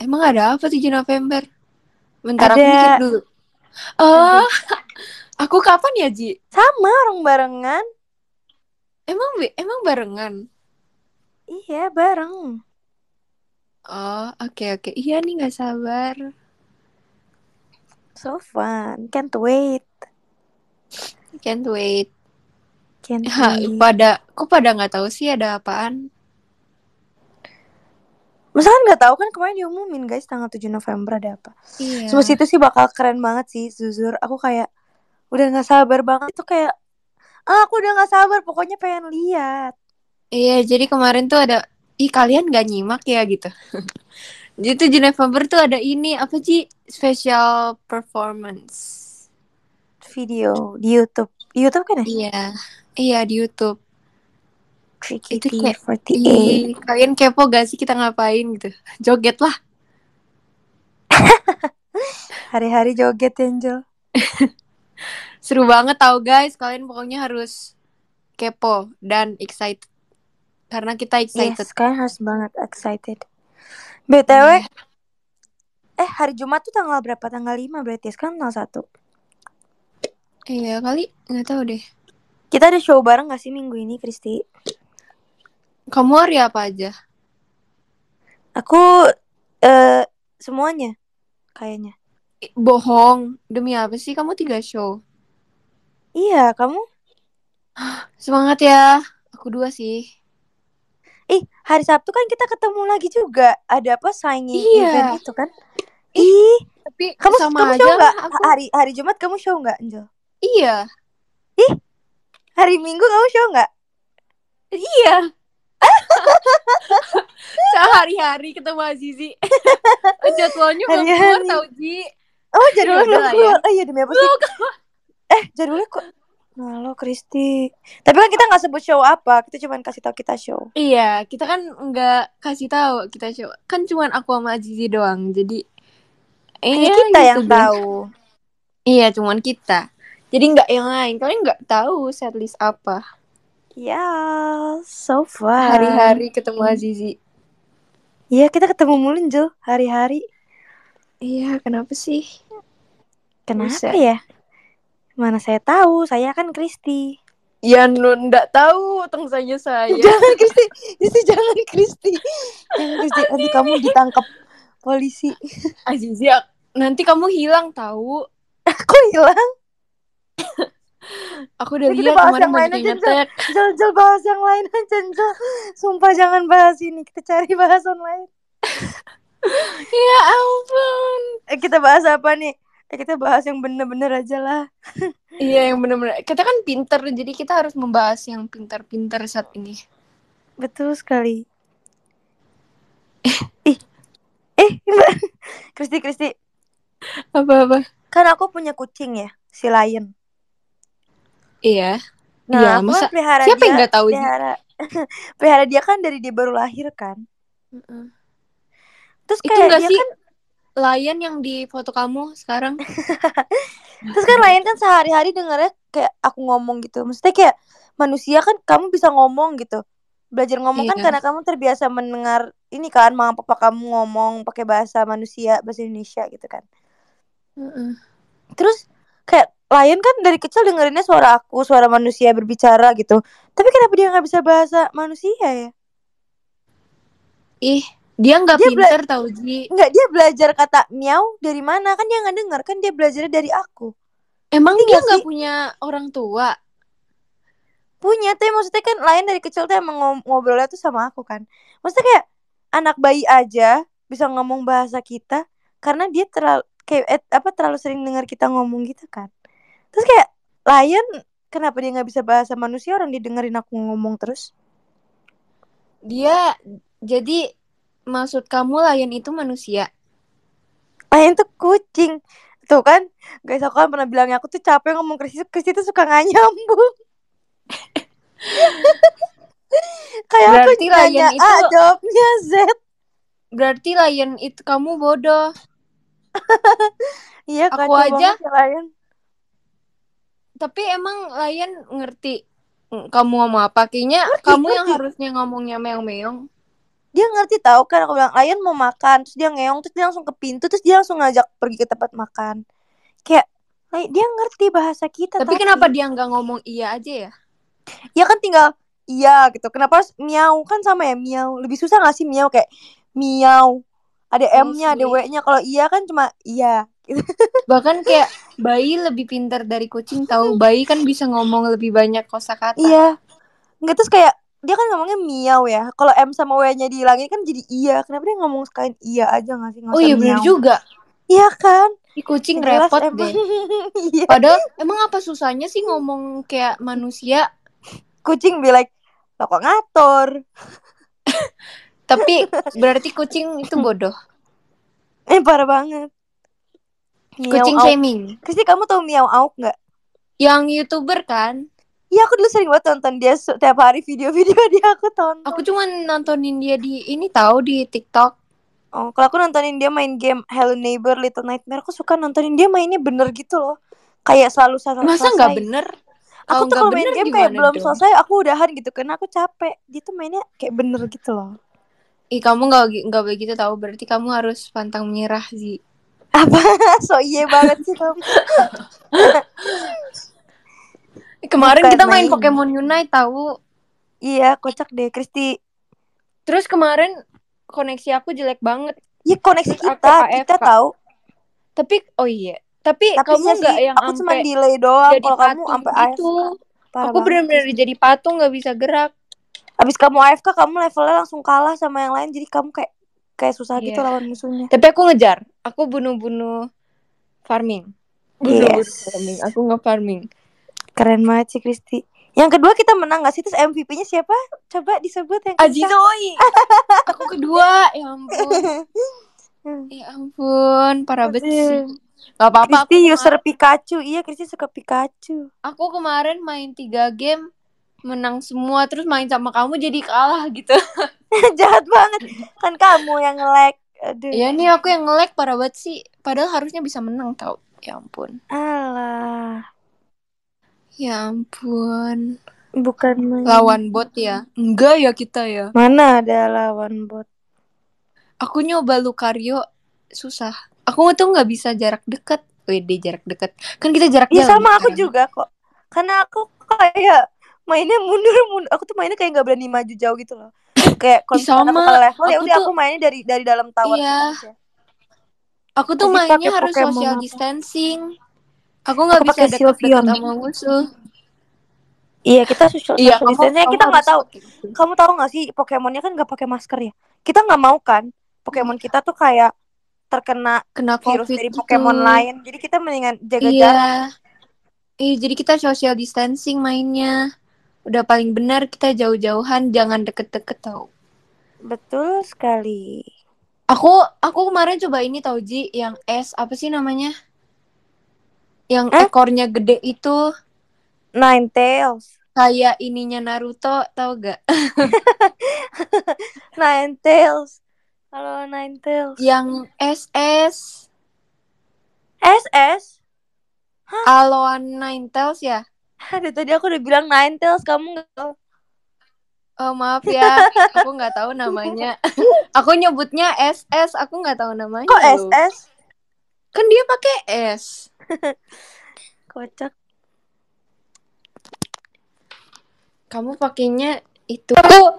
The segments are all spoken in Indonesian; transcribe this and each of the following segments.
Emang ada apa 7 November? Bentar ada... aku mikir dulu. Oh, aku kapan ya, Ji? Sama, orang barengan. Emang emang barengan? Iya, bareng. Oh, oke okay, oke. Okay. Iya nih nggak sabar. So fun, can't wait. Can't wait. Can't wait. Ha, pada, kok pada nggak tahu sih ada apaan? Masa kan nggak tahu kan kemarin diumumin guys tanggal 7 November ada apa. Iya. Semua situ sih bakal keren banget sih, zuzur Aku kayak udah gak sabar banget itu kayak ah, aku udah gak sabar pokoknya pengen lihat. Iya, jadi kemarin tuh ada ih kalian gak nyimak ya gitu. jadi tujuh November tuh ada ini apa sih special performance video di YouTube. Di YouTube kan ya? Iya. Iya di YouTube itu kayak 48. Iya, iya. kalian kepo gak sih kita ngapain gitu? Joget lah. Hari-hari joget Angel. Seru banget tau guys, kalian pokoknya harus kepo dan excited. Karena kita excited. Yes, kalian harus banget excited. BTW, yeah. eh hari Jumat tuh tanggal berapa? Tanggal 5 berarti, ya? sekarang tanggal 1. Iya kali, gak tau deh. Kita ada show bareng gak sih minggu ini, Kristi? Kamu hari apa aja? Aku uh, semuanya kayaknya. bohong. Demi apa sih kamu tiga show? Iya, kamu? Semangat ya. Aku dua sih. Ih, hari Sabtu kan kita ketemu lagi juga. Ada apa signing iya. event itu kan? Ih, Ih tapi kamu sama kamu aja show gak? Aku... Hari hari Jumat kamu show nggak, Angel? Iya. Ih, hari Minggu kamu show nggak? Iya. Sehari-hari ketemu Azizi. Jadwalnya belum keluar tau Ji. Oh jadwalnya belum ya? keluar. Oh iya demi apa sih? Eh jadwalnya kok Halo Kristi. Tapi kan kita nggak sebut show apa, kita cuma kasih tahu kita show. Iya, kita kan nggak kasih tahu kita show. Kan cuma aku sama Azizi doang. Jadi ini iya, eh, kita gitu yang tahu. Iya, cuman kita. Jadi nggak yang lain. Kalian nggak tahu setlist apa ya so far Hari-hari ketemu hmm. Azizi. Iya, kita ketemu mulu, jo Hari-hari. Iya, kenapa sih? Kenapa Bisa. ya? Mana saya tahu, saya kan Kristi. Ya, non ndak tahu, tentang saja saya. jangan Kristi, Kristi jangan Kristi. Jangan Kristi, nanti kamu ditangkap polisi. Azizi, ya, nanti kamu hilang tahu. Aku hilang. Aku udah lihat kemarin yang lain aja, ngetek. Jel, jel, bahas yang lain aja, jel. Sumpah jangan bahas ini. Kita cari bahasan lain. ya ampun. Eh, kita bahas apa nih? Eh, kita bahas yang bener-bener aja lah. iya, yang bener-bener. Kita kan pinter, jadi kita harus membahas yang pinter-pinter saat ini. Betul sekali. Eh, Eh, eh Kristi, Kristi. Apa-apa? Kan aku punya kucing ya, si Lion. Iya. Nah, ya, masa... Kan pelihara Siapa dia, yang gak tahu pelihara... pelihara dia kan dari dia baru lahir kan. Mm -mm. Terus kayak itu gak dia sih kan Lion yang di foto kamu sekarang? Terus kan Lion kan sehari-hari dengarnya kayak aku ngomong gitu. Maksudnya kayak manusia kan kamu bisa ngomong gitu. Belajar ngomong kan iya. kan karena kamu terbiasa mendengar ini kan mama papa kamu ngomong pakai bahasa manusia, bahasa Indonesia gitu kan. Mm -mm. Terus kayak lain kan dari kecil dengerinnya suara aku, suara manusia berbicara gitu. Tapi kenapa dia nggak bisa bahasa manusia ya? Ih, dia nggak pinter tau Ji. Nggak, dia belajar kata miau dari mana? Kan dia nggak dengar kan dia belajarnya dari aku. Emang Nanti dia nggak punya orang tua? Punya, tapi maksudnya kan lain dari kecil tuh emang ngobrolnya tuh sama aku kan. Maksudnya kayak anak bayi aja bisa ngomong bahasa kita karena dia terlalu kayak eh, apa terlalu sering dengar kita ngomong gitu kan terus kayak lion kenapa dia nggak bisa bahasa manusia orang didengerin aku ngomong terus dia jadi maksud kamu lion itu manusia lion tuh kucing tuh kan guys aku kan pernah bilangnya aku tuh capek ngomong krisis krisis itu suka nggak nyambung kayak aku nanya itu... A jawabnya Z berarti lion itu kamu bodoh iya aku aja lion tapi emang lain ngerti mm, kamu ngomong apa kayaknya ngerti, kamu ngerti. yang harusnya ngomongnya meong-meong dia ngerti tahu kan aku bilang lain mau makan terus dia ngeong terus dia langsung ke pintu terus dia langsung ngajak pergi ke tempat makan kayak dia ngerti bahasa kita tapi, tapi. kenapa dia nggak ngomong iya aja ya ya kan tinggal iya gitu kenapa harus miau kan sama ya miau lebih susah nggak sih miau kayak miau ada M-nya, ada iya W-nya. Kalau iya kan cuma iya, Gitu. bahkan kayak bayi lebih pintar dari kucing tahu bayi kan bisa ngomong lebih banyak kosakata iya nggak terus kayak dia kan ngomongnya miau ya kalau m sama w nya dihilangin kan jadi iya kenapa dia ngomong sekalian iya aja nggak sih oh iya benar juga iya kan di kucing Jelas, repot emang. deh. Iya. Padahal emang apa susahnya sih ngomong kayak manusia? Kucing be like, lo kok ngatur? Tapi berarti kucing itu bodoh. Eh parah banget kucing Auk. shaming. Kasih kamu tau Miau Auk nggak? Yang youtuber kan? Iya aku dulu sering banget nonton dia setiap hari video-video dia aku tonton. Aku cuma nontonin dia di ini tahu di TikTok. Oh, kalau aku nontonin dia main game Hello Neighbor Little Nightmare, aku suka nontonin dia mainnya bener gitu loh. Kayak selalu selesai. Masa nggak bener? Aku oh, tuh kalau main game kayak belum dong? selesai, aku udahan gitu karena aku capek. Dia tuh mainnya kayak bener gitu loh. Ih, kamu nggak nggak begitu tahu berarti kamu harus pantang menyerah sih apa so iye banget sih kamu kemarin Bukan kita main, main Pokemon Unite tahu iya kocak deh Kristi terus kemarin koneksi aku jelek banget iya koneksi terus kita kita tahu tapi oh iya tapi, tapi kamu iya nggak yang aku cuma delay doang kalau kamu sampai itu aku benar-benar jadi patung nggak bisa gerak abis kamu AFK kamu levelnya langsung kalah sama yang lain jadi kamu kayak kayak susah yeah. gitu iya. lawan musuhnya tapi aku ngejar aku bunuh-bunuh farming bunuh-bunuh yes. farming aku nge-farming keren banget sih Kristi yang kedua kita menang gak sih? Terus MVP-nya siapa? Coba disebut yang Ajinoi. Aku kedua. Ya ampun. Hmm. ya ampun, para besi. Gak apa-apa. Kristi user Pikachu. Iya, Kristi suka Pikachu. Aku kemarin main tiga game menang semua terus main sama kamu jadi kalah gitu jahat banget kan kamu yang ngelek aduh ya nih aku yang ngelek parah banget sih padahal harusnya bisa menang tau ya ampun alah ya ampun bukan main. lawan bot ya enggak ya kita ya mana ada lawan bot aku nyoba Lucario susah aku tuh nggak bisa jarak dekat WD jarak dekat kan kita jarak ya sama aku juga kok karena aku kayak mainnya mundur mundur aku tuh mainnya kayak nggak berani maju jauh gitu loh kayak kalau aku ke level ya udah aku mainnya dari dari dalam tower iya. aku tuh Jadi mainnya harus Pokemon social distancing aku nggak bisa dekat sama musuh Iya kita social, iya, social kita nggak tahu. Gitu. Kamu tahu nggak sih Pokemonnya kan nggak pakai masker ya? Kita nggak mau kan Pokemon iya. kita tuh kayak terkena kena virus COVID dari gitu. Pokemon gitu. lain. Jadi kita mendingan jaga iya. jarak. Iya, eh, jadi kita social distancing mainnya udah paling benar kita jauh-jauhan jangan deket-deket tau betul sekali aku aku kemarin coba ini tau Ji yang es apa sih namanya yang eh? ekornya gede itu nine tails kayak ininya Naruto tau gak nine tails kalau Nine Tails. Yang SS. SS? Hah? Aloan Nine Tails ya? Aduh tadi aku udah bilang Nine Tails kamu nggak tahu. Oh maaf ya, aku nggak tahu namanya. aku nyebutnya SS, aku nggak tahu namanya. Kok loh. SS? Kan dia pakai S. Kocak. Kamu pakainya itu. Aku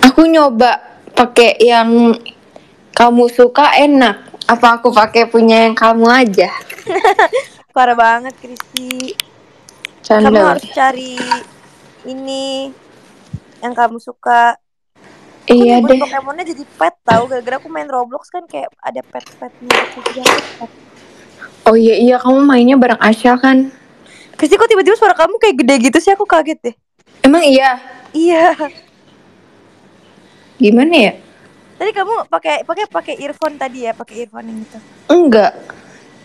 aku nyoba pakai yang kamu suka enak. Apa aku pakai punya yang kamu aja? Parah banget, Kristi. Kamu harus cari ini yang kamu suka. Aku iya deh. Pokemonnya jadi pet tau gara-gara aku main Roblox kan kayak ada pet-petnya Oh iya iya kamu mainnya bareng Asya kan? Pasti kok tiba-tiba suara kamu kayak gede gitu sih aku kaget deh. Emang iya? Iya. Gimana ya? Tadi kamu pakai pakai pakai earphone tadi ya, pakai earphone yang itu. Enggak.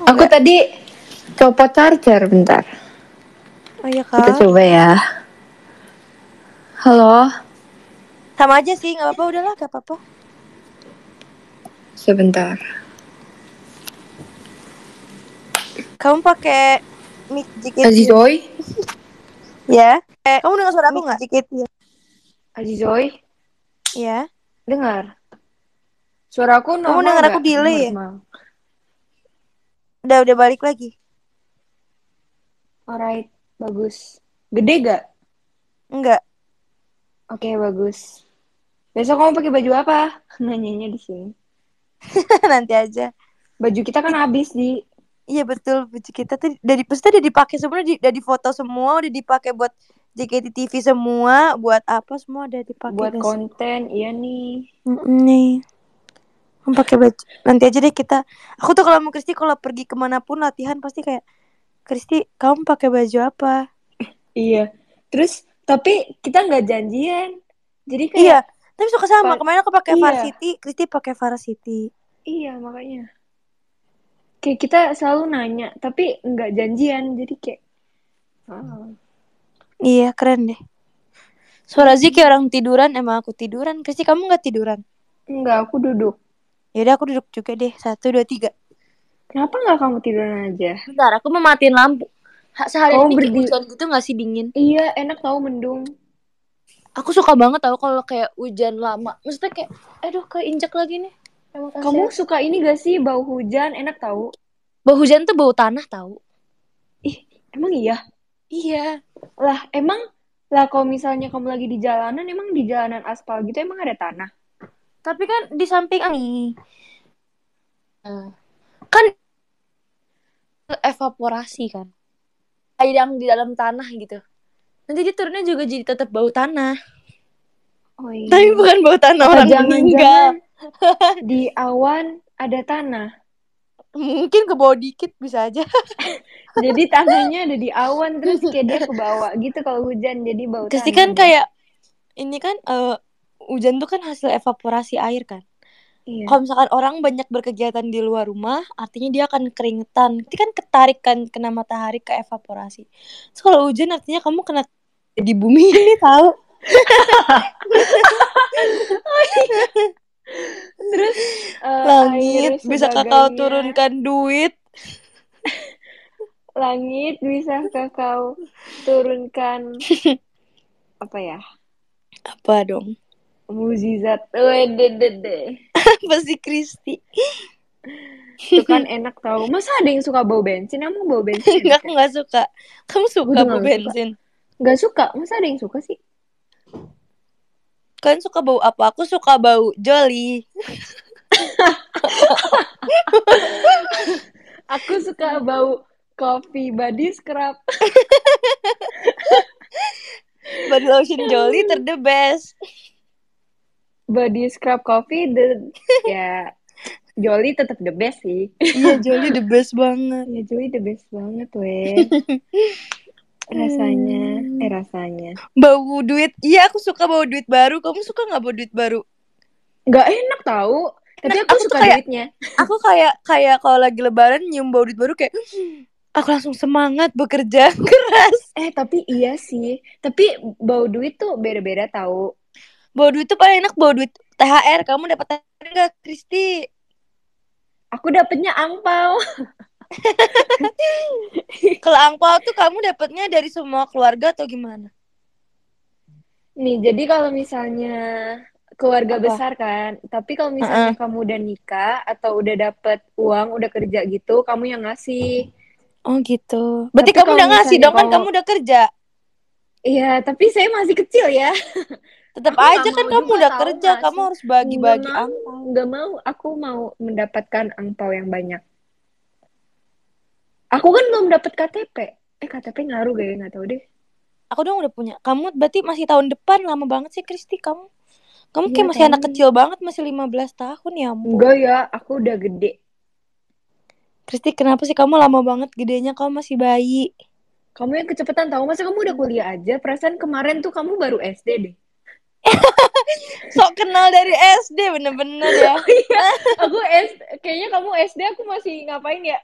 Enggak. Aku tadi copot charger bentar. Oh iya kak. Kita coba ya. Halo. Sama aja sih, nggak apa-apa udahlah, nggak apa-apa. Sebentar. Kamu pakai mic dikit. Azizoy? ya. Eh, kamu dengar suara aku nggak? Dikit ya. Azizoy? Ya. Dengar. Suara aku normal. Kamu dengar aku delay Udah udah balik lagi. Alright. Bagus. Gede gak? Enggak. Oke, okay, bagus. Besok kamu pakai baju apa? Nanyanya di sini. Nanti aja. Baju kita kan habis di Iya betul, baju kita tuh dari pasti udah dipakai semua, udah di foto semua, udah dipakai buat JKT TV semua, buat apa semua udah dipakai. Buat dah. konten, iya nih. Mm-mm, nih. Pakai baju. Nanti aja deh kita. Aku tuh kalau mau Kristi kalau pergi kemanapun latihan pasti kayak Kristi kamu pakai baju apa iya terus tapi kita nggak janjian jadi kayak iya tapi suka sama kemarin aku pakai iya. varsity Kristi pakai varsity iya makanya kayak kita selalu nanya tapi nggak janjian jadi kayak oh. iya keren deh suara sih kayak orang tiduran emang aku tiduran Kristi kamu nggak tiduran Enggak, aku duduk. Yaudah aku duduk juga deh. Satu, dua, tiga. Kenapa nggak kamu tiduran aja? Bentar, aku mau matiin lampu. Sehari oh, ini berdi... hujan gitu nggak sih dingin? Iya, enak tau mendung. Aku suka banget tau kalau kayak hujan lama. Maksudnya kayak, aduh keinjak lagi nih. Kamu suka ini gak sih bau hujan? Enak tau. Bau hujan tuh bau tanah tau. Ih, emang iya? Iya. Lah, emang lah kalau misalnya kamu lagi di jalanan, emang di jalanan aspal gitu emang ada tanah? Tapi kan di samping angin. Uh. Hmm kan evaporasi kan air yang di dalam tanah gitu nanti dia turunnya juga jadi tetap bau tanah oh, iya. tapi bukan bau tanah orang jangan, meninggal di awan ada tanah mungkin ke bawah dikit bisa aja jadi tanahnya ada di awan terus kayak dia ke bawah gitu kalau hujan jadi bau pasti kan gitu. kayak ini kan uh, hujan tuh kan hasil evaporasi air kan Iya. Kalau misalkan orang banyak berkegiatan di luar rumah, artinya dia akan keringetan. Itu kan ketarikan kena matahari ke evaporasi. So, kalau hujan artinya kamu kena di bumi ini tahu. Terus uh, langit bisa kakak turunkan duit. langit bisa kakak turunkan apa ya? Apa dong? Muzizat. wedede pasti Kristi itu kan enak tau masa ada yang suka bau bensin kamu bau bensin enggak aku ya? gak suka kamu suka Udah bau bensin Gak suka masa ada yang suka sih kalian suka bau apa aku suka bau jolly aku suka bau kopi body scrub body lotion jolly ter the best body scrub coffee the ya Jolly tetap the best sih. Iya Jolly the best banget. Iya Jolly the best banget weh. rasanya, hmm. eh rasanya. Bau duit, iya aku suka bau duit baru. Kamu suka nggak bau duit baru? Gak enak tau. Tapi nah, aku, aku suka kayak, duitnya. Aku kayak kayak kalau lagi lebaran nyium bau duit baru kayak aku langsung semangat bekerja keras. Eh tapi iya sih. Tapi bau duit tuh beda-beda tau bawa duit tuh paling enak bawa duit THR kamu dapat THR gak Kristi aku dapatnya angpau kalau angpau tuh kamu dapatnya dari semua keluarga atau gimana nih jadi kalau misalnya keluarga Apa? besar kan tapi kalau misalnya uh -uh. kamu udah nikah atau udah dapet uang udah kerja gitu kamu yang ngasih oh gitu berarti tapi kamu udah ngasih dong kamu... kan kamu udah kerja Iya, tapi saya masih kecil ya. tetap aku aja kan kamu udah kerja kamu harus bagi-bagi angpau nggak mau aku mau mendapatkan angpau yang banyak aku kan belum dapat KTP eh KTP ngaruh gak ya nggak tahu deh aku dong udah punya kamu berarti masih tahun depan lama banget sih Kristi kamu kamu kayak ya, masih kan? anak kecil banget masih 15 tahun ya mu enggak ya aku udah gede Kristi kenapa sih kamu lama banget gedenya kamu masih bayi kamu yang kecepatan tahu masa kamu udah kuliah aja perasaan kemarin tuh kamu baru SD deh sok kenal dari SD bener-bener ya. Oh, iya. Aku SD, kayaknya kamu SD aku masih ngapain ya?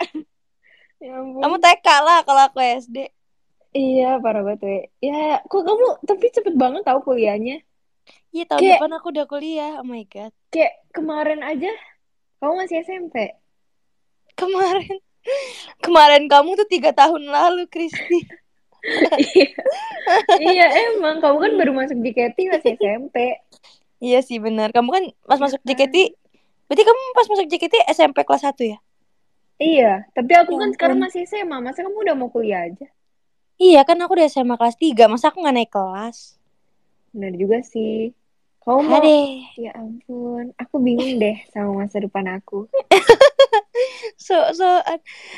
ya Kamu TK lah kalau aku SD. Iya, parah banget we. Ya, kok kamu tapi cepet banget tahu kuliahnya. Iya, tahun kayak, depan aku udah kuliah. Oh my god. Kayak kemarin aja kamu masih SMP. Kemarin. Kemarin kamu tuh tiga tahun lalu, Kristi. Iya. iya emang kamu kan baru masuk JKT masih SMP iya sih benar kamu kan pas masuk iya. JKT berarti kamu pas masuk JKT SMP kelas 1 ya iya tapi aku ya kan sekarang masih SMA masa kamu udah mau kuliah aja iya kan aku udah SMA kelas 3 masa aku nggak naik kelas benar juga sih kamu iya mau Hade. ya ampun aku bingung deh sama masa depan aku so so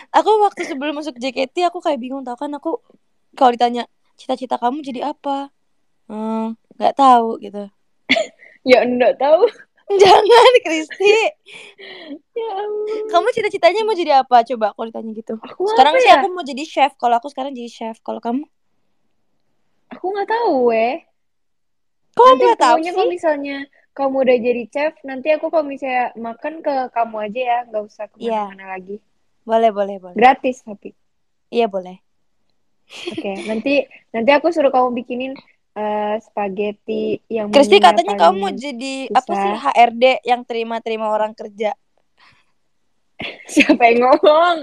aku waktu sebelum masuk JKT aku kayak bingung tau kan aku kalau ditanya cita-cita kamu jadi apa hmm, nggak hmm, tahu gitu ya enggak tahu jangan Kristi ya kamu cita-citanya mau jadi apa coba kalau ditanya gitu aku sekarang sih ya? aku mau jadi chef kalau aku sekarang jadi chef kalau kamu aku nggak tahu eh. Kok nanti nggak tahu sih? kalau misalnya kamu udah jadi chef nanti aku kalau misalnya makan ke kamu aja ya nggak usah iya. kemana-mana yeah. lagi boleh boleh boleh gratis tapi iya boleh Oke, okay, nanti nanti aku suruh kamu bikinin uh, spaghetti yang Kristi katanya kamu mau jadi susah. apa sih HRD yang terima-terima orang kerja. Siapa yang ngomong?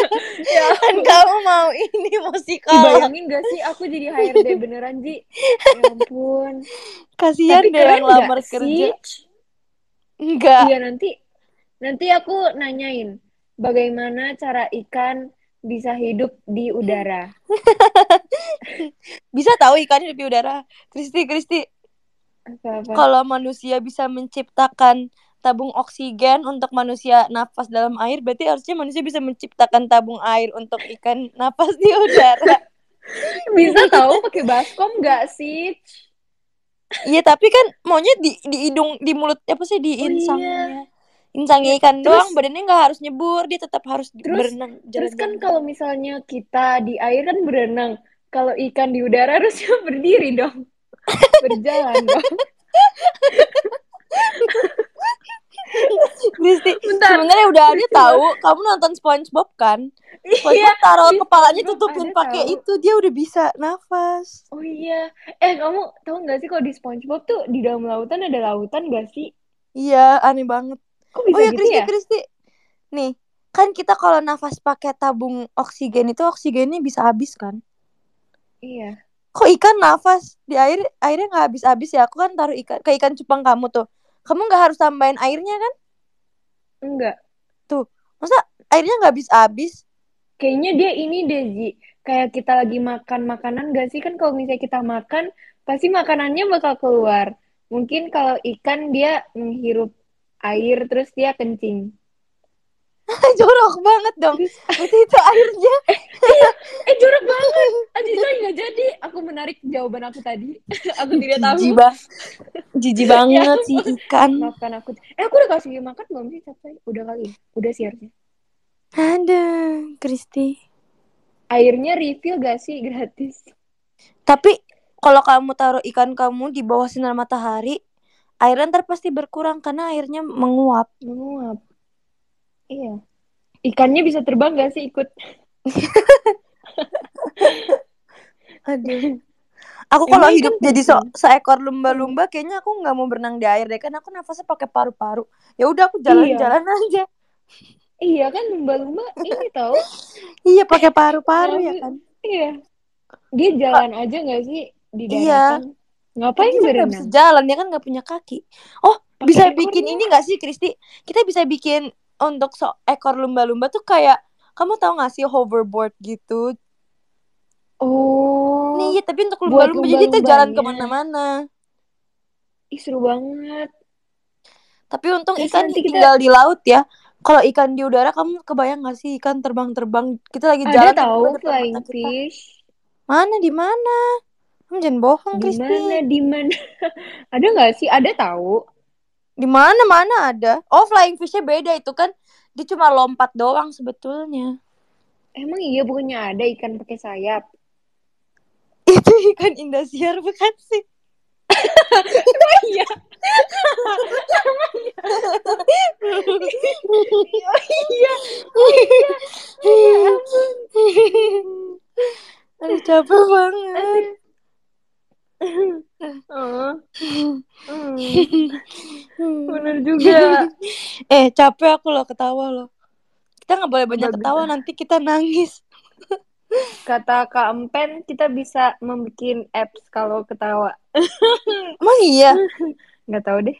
ya kan kamu mau ini musikal. Bayangin gak sih aku jadi HRD beneran Ji? Ya ampun. Kasihan deh yang lamar kerja. Enggak. Iya nanti nanti aku nanyain bagaimana cara ikan bisa hidup di udara. bisa tahu ikan hidup di udara. Kristi, Kristi. Kalau manusia bisa menciptakan tabung oksigen untuk manusia nafas dalam air, berarti harusnya manusia bisa menciptakan tabung air untuk ikan nafas di udara. bisa tahu pakai baskom nggak sih? Iya, tapi kan maunya di di hidung, di mulut apa sih di insangnya. Oh, iya insang ikan terus, doang badannya nggak harus nyebur dia tetap harus terus, berenang terus kan kalau misalnya kita di air kan berenang kalau ikan di udara harusnya berdiri dong berjalan dong Kristi, sebenarnya udah ada tahu kamu nonton SpongeBob kan? Iya, SpongeBob iya, taruh kepalanya tutupin pakai itu dia udah bisa nafas. Oh iya, eh kamu tahu nggak sih kalau di SpongeBob tuh di dalam lautan ada lautan gak sih? Iya, aneh banget. Kok bisa oh ya gitu Kristi, ya? Kristi. Nih, kan kita kalau nafas pakai tabung oksigen itu oksigennya bisa habis kan? Iya. Kok ikan nafas di air airnya nggak habis-habis ya? Aku kan taruh ikan ke ikan cupang kamu tuh. Kamu nggak harus tambahin airnya kan? Enggak. Tuh, masa airnya nggak habis-habis? Kayaknya dia ini deh, Ji. Kayak kita lagi makan makanan gak sih? Kan kalau misalnya kita makan, pasti makanannya bakal keluar. Mungkin kalau ikan dia menghirup air terus dia kencing jorok banget dong berarti itu airnya iya, eh jorok banget Aji nggak jadi aku menarik jawaban aku tadi aku tidak tahu jijik ba ya banget sih ikan maafkan aku eh aku udah kasih makan belum sih capek udah kali ya? udah sih harusnya ada Kristi airnya refill gak sih gratis tapi kalau kamu taruh ikan kamu di bawah sinar matahari airnya ntar pasti berkurang karena airnya menguap. Menguap. Iya. Ikannya bisa terbang gak sih ikut? Aduh. Aku kalau hidup jadi gitu? so seekor lumba-lumba kayaknya aku nggak mau berenang di air deh karena aku nafasnya pakai paru-paru. Ya udah aku iya. jalan-jalan iya. aja. Iya kan lumba-lumba ini tau. iya pakai paru-paru ya kan. Iya. Dia jalan aja nggak sih di iya. daratan? Iya. Ngapain kita berenang? bisa jalan ya kan nggak punya kaki. Oh, Pake bisa bikin ini nggak sih Kristi? Kita bisa bikin untuk so ekor lumba-lumba tuh kayak kamu tahu nggak sih hoverboard gitu? Oh. Nih, ya, tapi untuk lumba-lumba jadi kita jalan ya? kemana-mana. Ih, banget. Tapi untung ya, ikan kita... tinggal di laut ya. Kalau ikan di udara kamu kebayang gak sih ikan terbang-terbang? Kita lagi Ada jalan. Ada tahu flying fish? Mana di mana? Hmm, jangan bohong, Kristi. Di mana? Di mana? ada nggak sih? Ada tahu? Di mana mana ada? Oh, flying fishnya beda itu kan? Dia cuma lompat doang sebetulnya. Emang iya bukannya ada ikan pakai sayap? Itu ikan indosiar bukan sih? Emang iya. iya. iya, iya. Oh iya. iya, iya. Aduh capek banget oh. Hmm. Bener juga. eh capek aku loh ketawa loh. Kita nggak boleh banyak ketawa nanti kita nangis. Kata Kak Empen kita bisa membuat apps kalau ketawa. Emang iya? Nggak tahu deh.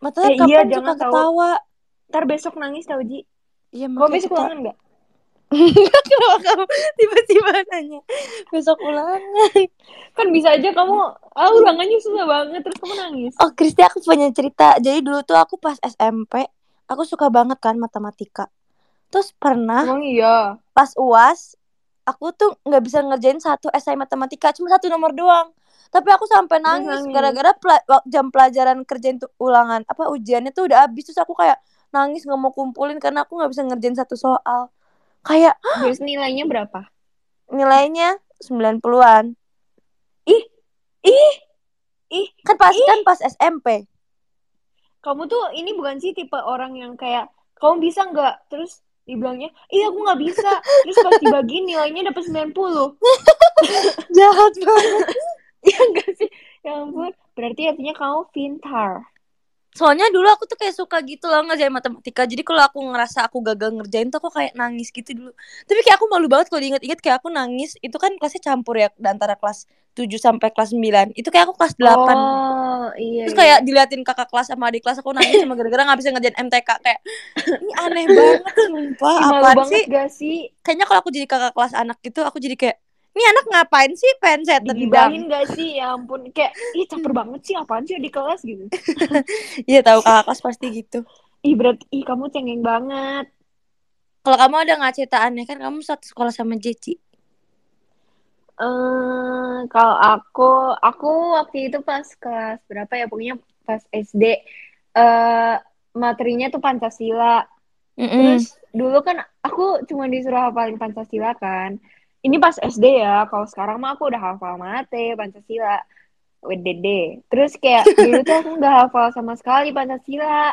Matanya eh, iya, jangan ketawa. Tahu. Ntar besok nangis tau Ji. Iya, Kau besok nggak? Kenapa kamu tiba-tiba nanya besok ulangan? Kan bisa aja kamu ah ulangannya susah banget terus kamu nangis. Oh, Kristi aku punya cerita. Jadi dulu tuh aku pas SMP, aku suka banget kan matematika. Terus pernah oh, iya. pas UAS aku tuh nggak bisa ngerjain satu esai matematika, cuma satu nomor doang. Tapi aku sampai nangis gara-gara pela jam pelajaran kerjain tuh ulangan apa ujiannya tuh udah habis terus aku kayak nangis nggak mau kumpulin karena aku nggak bisa ngerjain satu soal Kayak Terus nilainya berapa? Nilainya 90-an. Ih, ih, ih. Kan pas ih. kan pas SMP. Kamu tuh ini bukan sih tipe orang yang kayak kamu bisa nggak terus dibilangnya iya aku nggak bisa terus pas dibagi nilainya dapat 90 jahat banget iya enggak sih ya ampun berarti artinya kamu pintar soalnya dulu aku tuh kayak suka gitu loh ngerjain matematika jadi kalau aku ngerasa aku gagal ngerjain tuh aku kayak nangis gitu dulu tapi kayak aku malu banget kalau diinget-inget kayak aku nangis itu kan kelasnya campur ya antara kelas 7 sampai kelas 9 itu kayak aku kelas 8 oh, iya, terus iya. kayak iya. diliatin kakak kelas sama adik kelas aku nangis sama gara-gara gak bisa ngerjain MTK kayak ini aneh banget sumpah apa sih gak sih kayaknya kalau aku jadi kakak kelas anak gitu aku jadi kayak ini anak ngapain sih pengen saya tendang Digibahin gak sih ya ampun kayak ih caper banget sih apaan sih di kelas gitu Iya tahu kakak kelas pasti gitu ih berarti ih kamu cengeng banget kalau kamu ada nggak cerita aneh kan kamu satu sekolah sama Jeci Uh, kalau aku, aku waktu itu pas kelas berapa ya, pokoknya pas SD, uh, eh, materinya tuh Pancasila. Mm -mm. Terus dulu kan aku cuma disuruh hafalin Pancasila kan ini pas SD ya kalau sekarang mah aku udah hafal mate pancasila WDD terus kayak dulu tuh aku nggak hafal sama sekali pancasila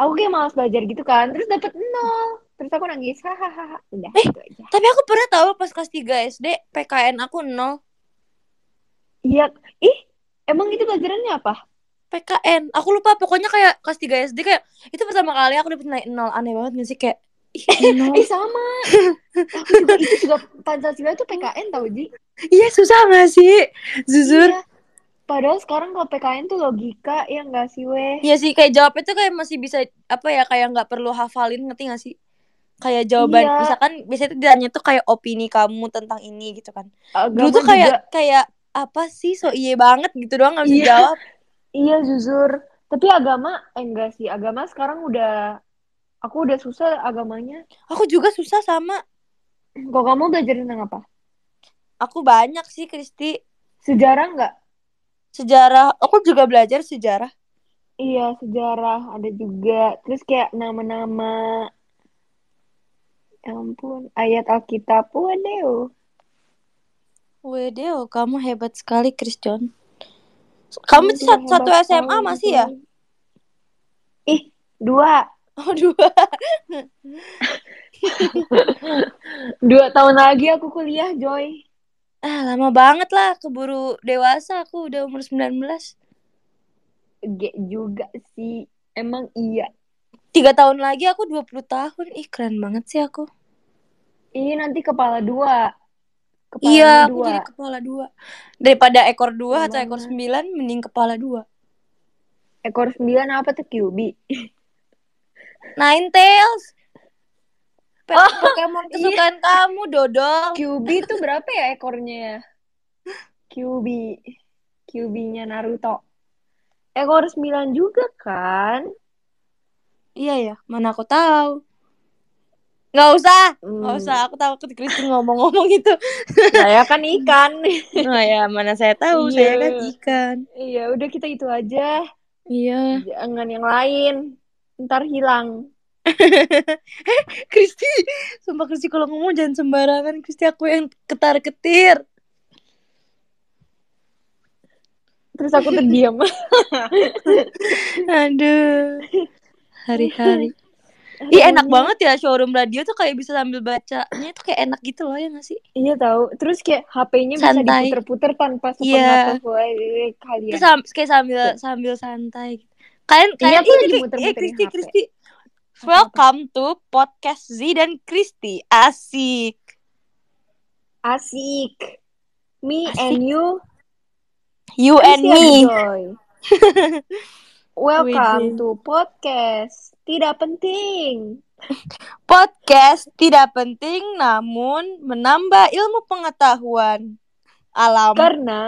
aku kayak malas belajar gitu kan terus dapet nol terus aku nangis hahaha eh, gitu aja. tapi aku pernah tahu pas kelas 3 SD PKN aku nol iya ih emang itu pelajarannya apa PKN aku lupa pokoknya kayak kelas 3 SD kayak itu pertama kali aku dapet naik nol aneh banget gak sih kayak Ih, eh sama aku juga itu juga pancasila itu PKN tau ji iya susah gak sih Zuzur. iya. Padahal sekarang kalau PKN tuh logika ya nggak sih weh Iya sih kayak jawabnya tuh kayak masih bisa apa ya kayak nggak perlu hafalin ngerti gak sih? Kayak jawaban iya. misalkan biasanya tuh ditanya tuh kayak opini kamu tentang ini gitu kan. Agama eh, Dulu tuh kayak juga. kayak apa sih so iye banget gitu doang gak bisa iya. jawab. Iya Zuzur. Tapi agama eh, enggak sih agama sekarang udah Aku udah susah agamanya. Aku juga susah sama. Kok kamu belajar tentang apa? Aku banyak sih, Kristi. Sejarah nggak? Sejarah. Aku juga belajar sejarah. Iya, sejarah ada juga. Terus kayak nama-nama Ya ampun, ayat Alkitab Wedeo. Wedeo, kamu hebat sekali, Christian. Kamu iya, satu, satu SMA masih ya? Ih, dua. Oh dua. dua tahun lagi aku kuliah, Joy. Ah, lama banget lah, keburu dewasa aku udah umur 19. Gak juga sih, emang iya. Tiga tahun lagi aku 20 tahun, ih keren banget sih aku. ih nanti kepala dua. Kepala iya, dua. jadi kepala dua. Daripada ekor dua Memang atau ekor sembilan, mending kepala dua. Ekor sembilan apa tuh Kyuubi? Nine Tails. Pe oh, Pokemon iya. kesukaan iya. kamu, Dodol. QB itu berapa ya ekornya? QB. QB-nya Naruto. Ekor 9 juga kan? Iya ya, mana aku tahu. Gak usah, hmm. usah. Aku tahu ketika Kristen ngomong-ngomong itu. saya nah, kan ikan. Nah ya, mana saya tahu, iya. saya kan iya. ikan. Iya, udah kita itu aja. Iya. Jangan yang lain ntar hilang eh, Kristi sumpah Kristi kalau ngomong jangan sembarangan Kristi aku yang ketar ketir terus aku terdiam aduh hari-hari Iya enak banget ya showroom radio tuh kayak bisa sambil bacanya tuh kayak enak gitu loh ya gak sih? Iya tahu. Terus kayak HP-nya bisa diputer-puter tanpa iya. sepengetahuan yeah. kalian. Terus sam kayak sambil sambil santai gitu Kalian kalian iya, lagi muter-muterin eh, Kristi, Kristi. Welcome to podcast Z dan Kristi. Asik. Asik. Me Asik. and you. You Christy and me. Welcome to podcast tidak penting. Podcast tidak penting namun menambah ilmu pengetahuan. Alam. Karena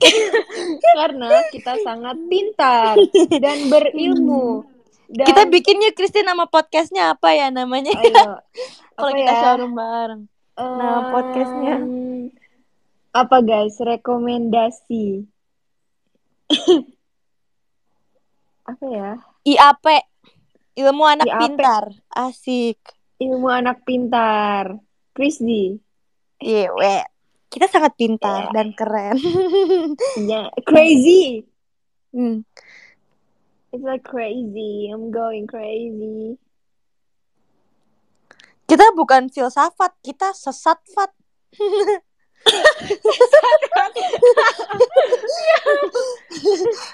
karena kita sangat pintar dan berilmu. Hmm. Dan... Kita bikinnya Christine nama podcastnya apa ya namanya? Oh, iya. Kalau ya? kita showroom bareng. Um, nah podcastnya apa guys? Rekomendasi. apa ya? IAP. Ilmu anak IAP. pintar. Asik. Ilmu anak pintar. Krisdi. Iya, yeah, kita sangat pintar yeah. dan keren. yeah, crazy. Hmm. It's like crazy. I'm going crazy. Kita bukan filsafat, kita sesat fat.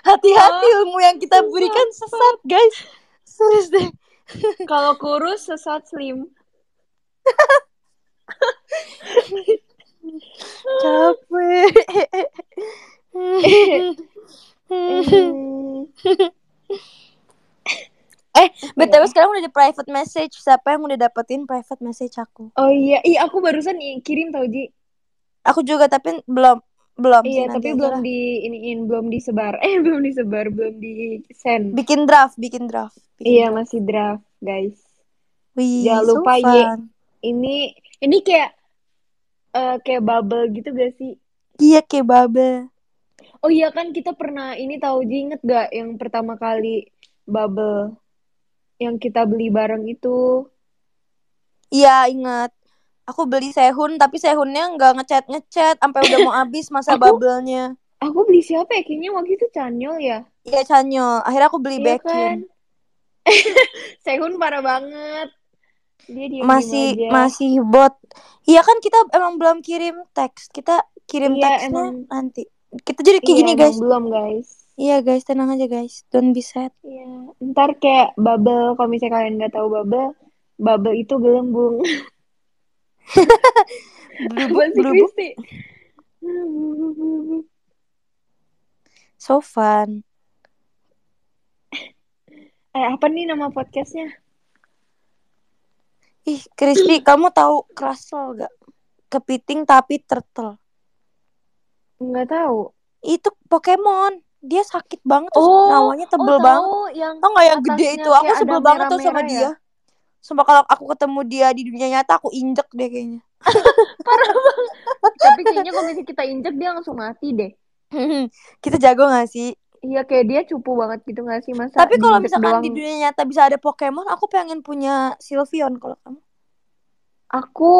Hati-hati oh. ilmu yang kita berikan sesat, guys. Serius deh. Kalau kurus sesat slim. capek eh btw sekarang udah di private message siapa yang udah dapetin private message aku oh iya iya aku barusan kirim tau ji aku juga tapi belum belum iya sih, tapi belum di iniin belum disebar eh belum disebar belum di send bikin draft bikin draft bikin iya draft. masih draft guys Wih, jangan lupa so ini ini kayak uh, kayak bubble gitu gak sih? Iya kayak bubble. Oh iya kan kita pernah ini tahu inget gak yang pertama kali bubble yang kita beli bareng itu? Iya ingat. Aku beli sehun tapi sehunnya nggak ngecat ngecat sampai udah mau habis masa aku, bubble Aku beli siapa ya? Kayaknya waktu itu Chanyol ya. Iya Chanyol. Akhirnya aku beli iya Kan? sehun parah banget. Dia masih aja. masih bot. Iya kan kita emang belum kirim teks. Kita kirim iya, teksnya emang. Nah, nanti. Kita jadi kayak iya, gini guys. Belum guys. Iya guys, tenang aja guys. Don't be sad. Iya. Ntar kayak bubble kalau misalnya kalian nggak tahu bubble, bubble itu gelembung. Berubah sih So fun. Eh apa nih nama podcastnya? Ih, Crispy, kamu tahu krasel gak? Kepiting tapi turtle. Enggak tahu. Itu Pokemon. Dia sakit banget terus oh, nawanya oh, tebel oh, banget. yang tau gak yang gede itu? Aku sebel banget tuh sama ya? dia. Sumpah kalau aku ketemu dia di dunia nyata aku injek deh kayaknya. Ya? Parah banget. tapi kayaknya kalau misalnya kita injek dia langsung mati deh. kita jago gak sih? Iya kayak dia cupu banget gitu gak sih masa Tapi kalau misalkan doang... di dunia nyata bisa ada Pokemon Aku pengen punya Sylveon kalau kamu Aku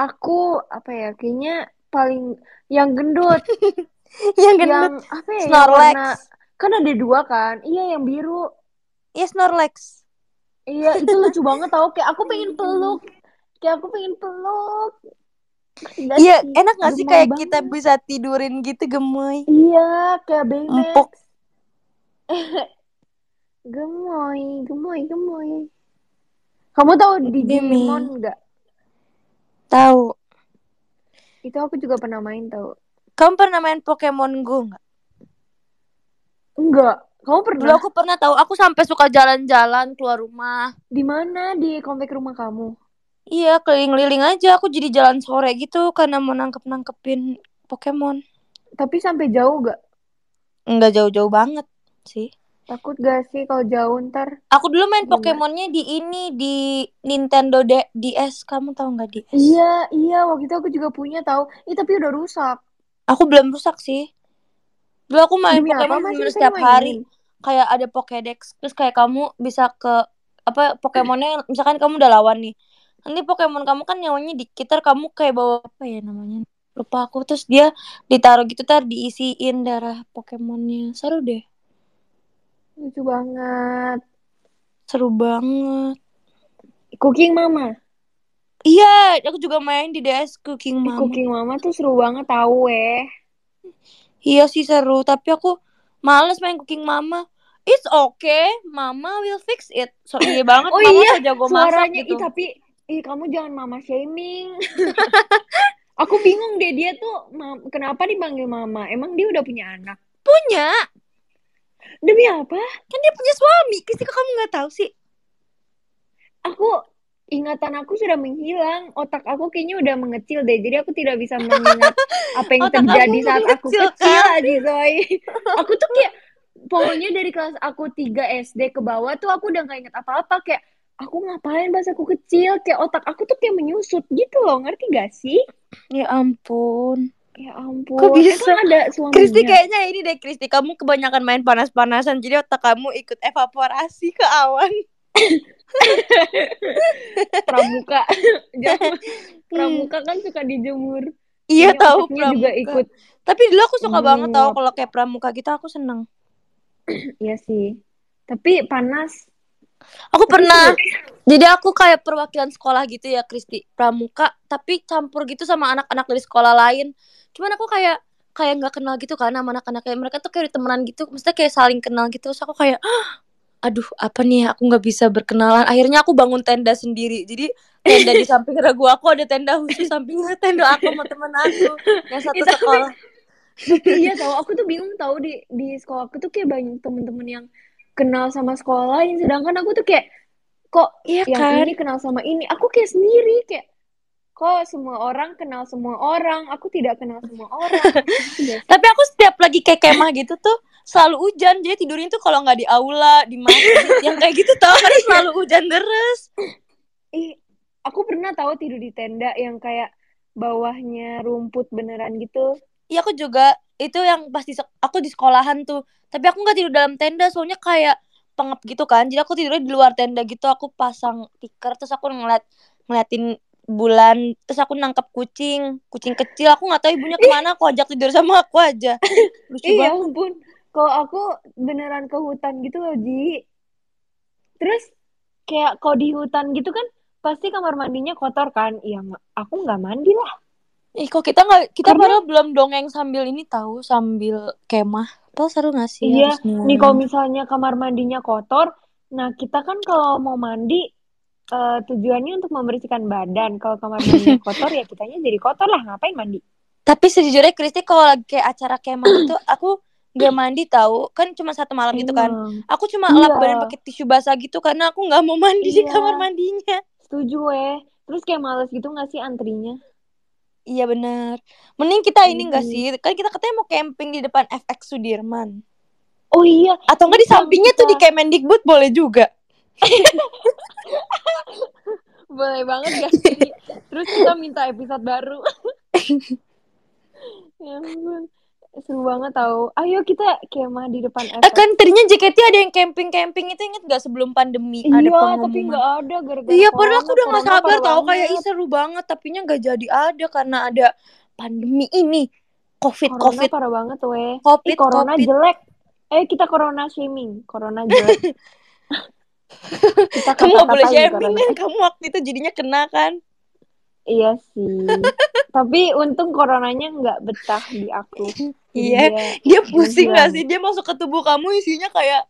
Aku apa ya kayaknya paling yang gendut yang gendut yang, apa ya, Snorlax yang warna, kan ada dua kan iya yang biru iya Snorlax iya itu lucu banget tau kayak aku pengen peluk kayak aku pengen peluk Iya, enak gak sih kayak kita bisa tidurin gitu gemoy? Iya, kayak bebek. Empuk. gemoy, gemoy, gemoy. Kamu tahu di Digimon nggak? Tahu. Itu aku juga pernah main tahu. Kamu pernah main Pokemon Go gak? Enggak. Kamu pernah? Dulu aku pernah tahu. Aku sampai suka jalan-jalan keluar rumah. Di mana? Di komplek rumah kamu? Iya, keliling liling aja. Aku jadi jalan sore gitu karena mau nangkep-nangkepin Pokemon. Tapi sampai jauh gak? Enggak jauh-jauh banget sih. Takut gak sih kalau jauh ntar? Aku dulu main pokemon Pokemonnya di ini di Nintendo D DS. Kamu tahu nggak DS? Iya iya waktu itu aku juga punya tahu. Ih tapi udah rusak. Aku belum rusak sih. Dulu aku main Demi Pokemon masih setiap main. hari. Kayak ada Pokédex. Terus kayak kamu bisa ke apa Pokemonnya misalkan kamu udah lawan nih nanti Pokemon kamu kan nyawanya di tar kamu kayak bawa apa ya namanya lupa aku terus dia ditaruh gitu tar diisiin darah Pokemonnya seru deh lucu banget seru banget Cooking Mama iya aku juga main di DS Cooking Mama Cooking Mama tuh seru banget tahu eh iya sih seru tapi aku males main Cooking Mama It's okay, Mama will fix it. So, iya banget, oh, Mama iya. jago masak Suaranya, gitu. Ih, tapi ih kamu jangan mama shaming. Aku bingung deh dia tuh kenapa dipanggil mama? Emang dia udah punya anak? Punya. Demi apa? Kan dia punya suami. Kisah kamu nggak tahu sih? Aku ingatan aku sudah menghilang, otak aku kayaknya udah mengecil deh. Jadi aku tidak bisa mengingat apa yang otak terjadi aku saat aku kecil kan? aja, Zoe. aku tuh kayak pokoknya dari kelas aku 3 SD ke bawah tuh aku udah gak inget apa-apa kayak aku ngapain bahasa aku kecil kayak otak aku tuh kayak menyusut gitu loh ngerti gak sih ya ampun ya ampun kok bisa ada suaminya Kristi kayaknya ini deh Kristi kamu kebanyakan main panas-panasan jadi otak kamu ikut evaporasi ke awan pramuka pramuka kan suka dijemur iya tahu pramuka juga ikut tapi dulu aku suka banget tau kalau kayak pramuka gitu aku seneng iya sih tapi panas Aku pernah. Iya. jadi aku kayak perwakilan sekolah gitu ya, Kristi Pramuka, tapi campur gitu sama anak-anak dari sekolah lain. Cuman aku kayak kayak nggak kenal gitu kan sama anak kayak Mereka tuh kayak temenan gitu, maksudnya kayak saling kenal gitu. Terus aku kayak, aduh apa nih ya? aku nggak bisa berkenalan. Akhirnya aku bangun tenda sendiri. Jadi tenda di samping ragu aku ada tenda khusus sampingnya tenda aku sama temen aku yang satu sekolah. iya tau, aku tuh bingung tau di di sekolah aku tuh kayak banyak temen-temen yang kenal sama sekolah lain sedangkan aku tuh kayak kok iya yang kan? ini kenal sama ini aku kayak sendiri kayak kok semua orang kenal semua orang aku tidak kenal semua orang tapi aku setiap lagi kayak kemah gitu tuh selalu hujan jadi tidurnya tuh kalau nggak di aula di mana yang kayak gitu tau kan selalu hujan terus ih aku pernah tahu tidur di tenda yang kayak bawahnya rumput beneran gitu iya aku juga itu yang pasti aku di sekolahan tuh tapi aku nggak tidur dalam tenda soalnya kayak pengap gitu kan jadi aku tidurnya di luar tenda gitu aku pasang tikar terus aku ngeliat ngeliatin bulan terus aku nangkap kucing kucing kecil aku nggak tahu ibunya kemana aku ajak tidur sama aku aja lucu iya ampun kalau aku beneran ke hutan gitu loh Ji terus kayak kalau di hutan gitu kan pasti kamar mandinya kotor kan yang aku nggak mandi lah Ih kok kita nggak kita Karena... padahal belum dongeng sambil ini tahu sambil kemah. Tahu seru gak sih? Iya. Nih kalau misalnya kamar mandinya kotor, nah kita kan kalau mau mandi uh, tujuannya untuk membersihkan badan. Kalau kamar mandinya kotor ya kitanya jadi kotor lah. Ngapain mandi? Tapi sejujurnya Kristi kalau lagi kayak acara kemah itu aku gak mandi tahu kan cuma satu malam gitu kan iya. aku cuma iya. lap badan pakai tisu basah gitu karena aku nggak mau mandi iya. di kamar mandinya setuju eh terus kayak males gitu nggak sih antrinya Iya benar. Mending kita ini enggak hmm. Iya. sih? Kan kita katanya mau camping di depan FX Sudirman. Oh iya. Atau enggak di iya, sampingnya tuh di Kemendikbud boleh juga. boleh banget ya. Terus kita minta episode baru. ya ampun seru banget tau ayo kita kemah di depan FF. Eh, kan tadinya jaketnya ada yang camping camping itu inget gak sebelum pandemi iya, ada Iya, tapi nggak ada gara-gara iya padahal aku udah nggak sabar tau kayak Ih, seru banget tapi nya gak jadi ada karena ada pandemi ini covid corona covid parah banget weh covid eh, corona COVID. jelek eh kita corona shaming corona jelek kita kamu gak boleh shaming kan kamu waktu itu jadinya kena kan Iya sih. Tapi untung coronanya nggak betah di aku. Iya, yeah. dia iya pusing gak sih? Dia masuk ke tubuh kamu isinya kayak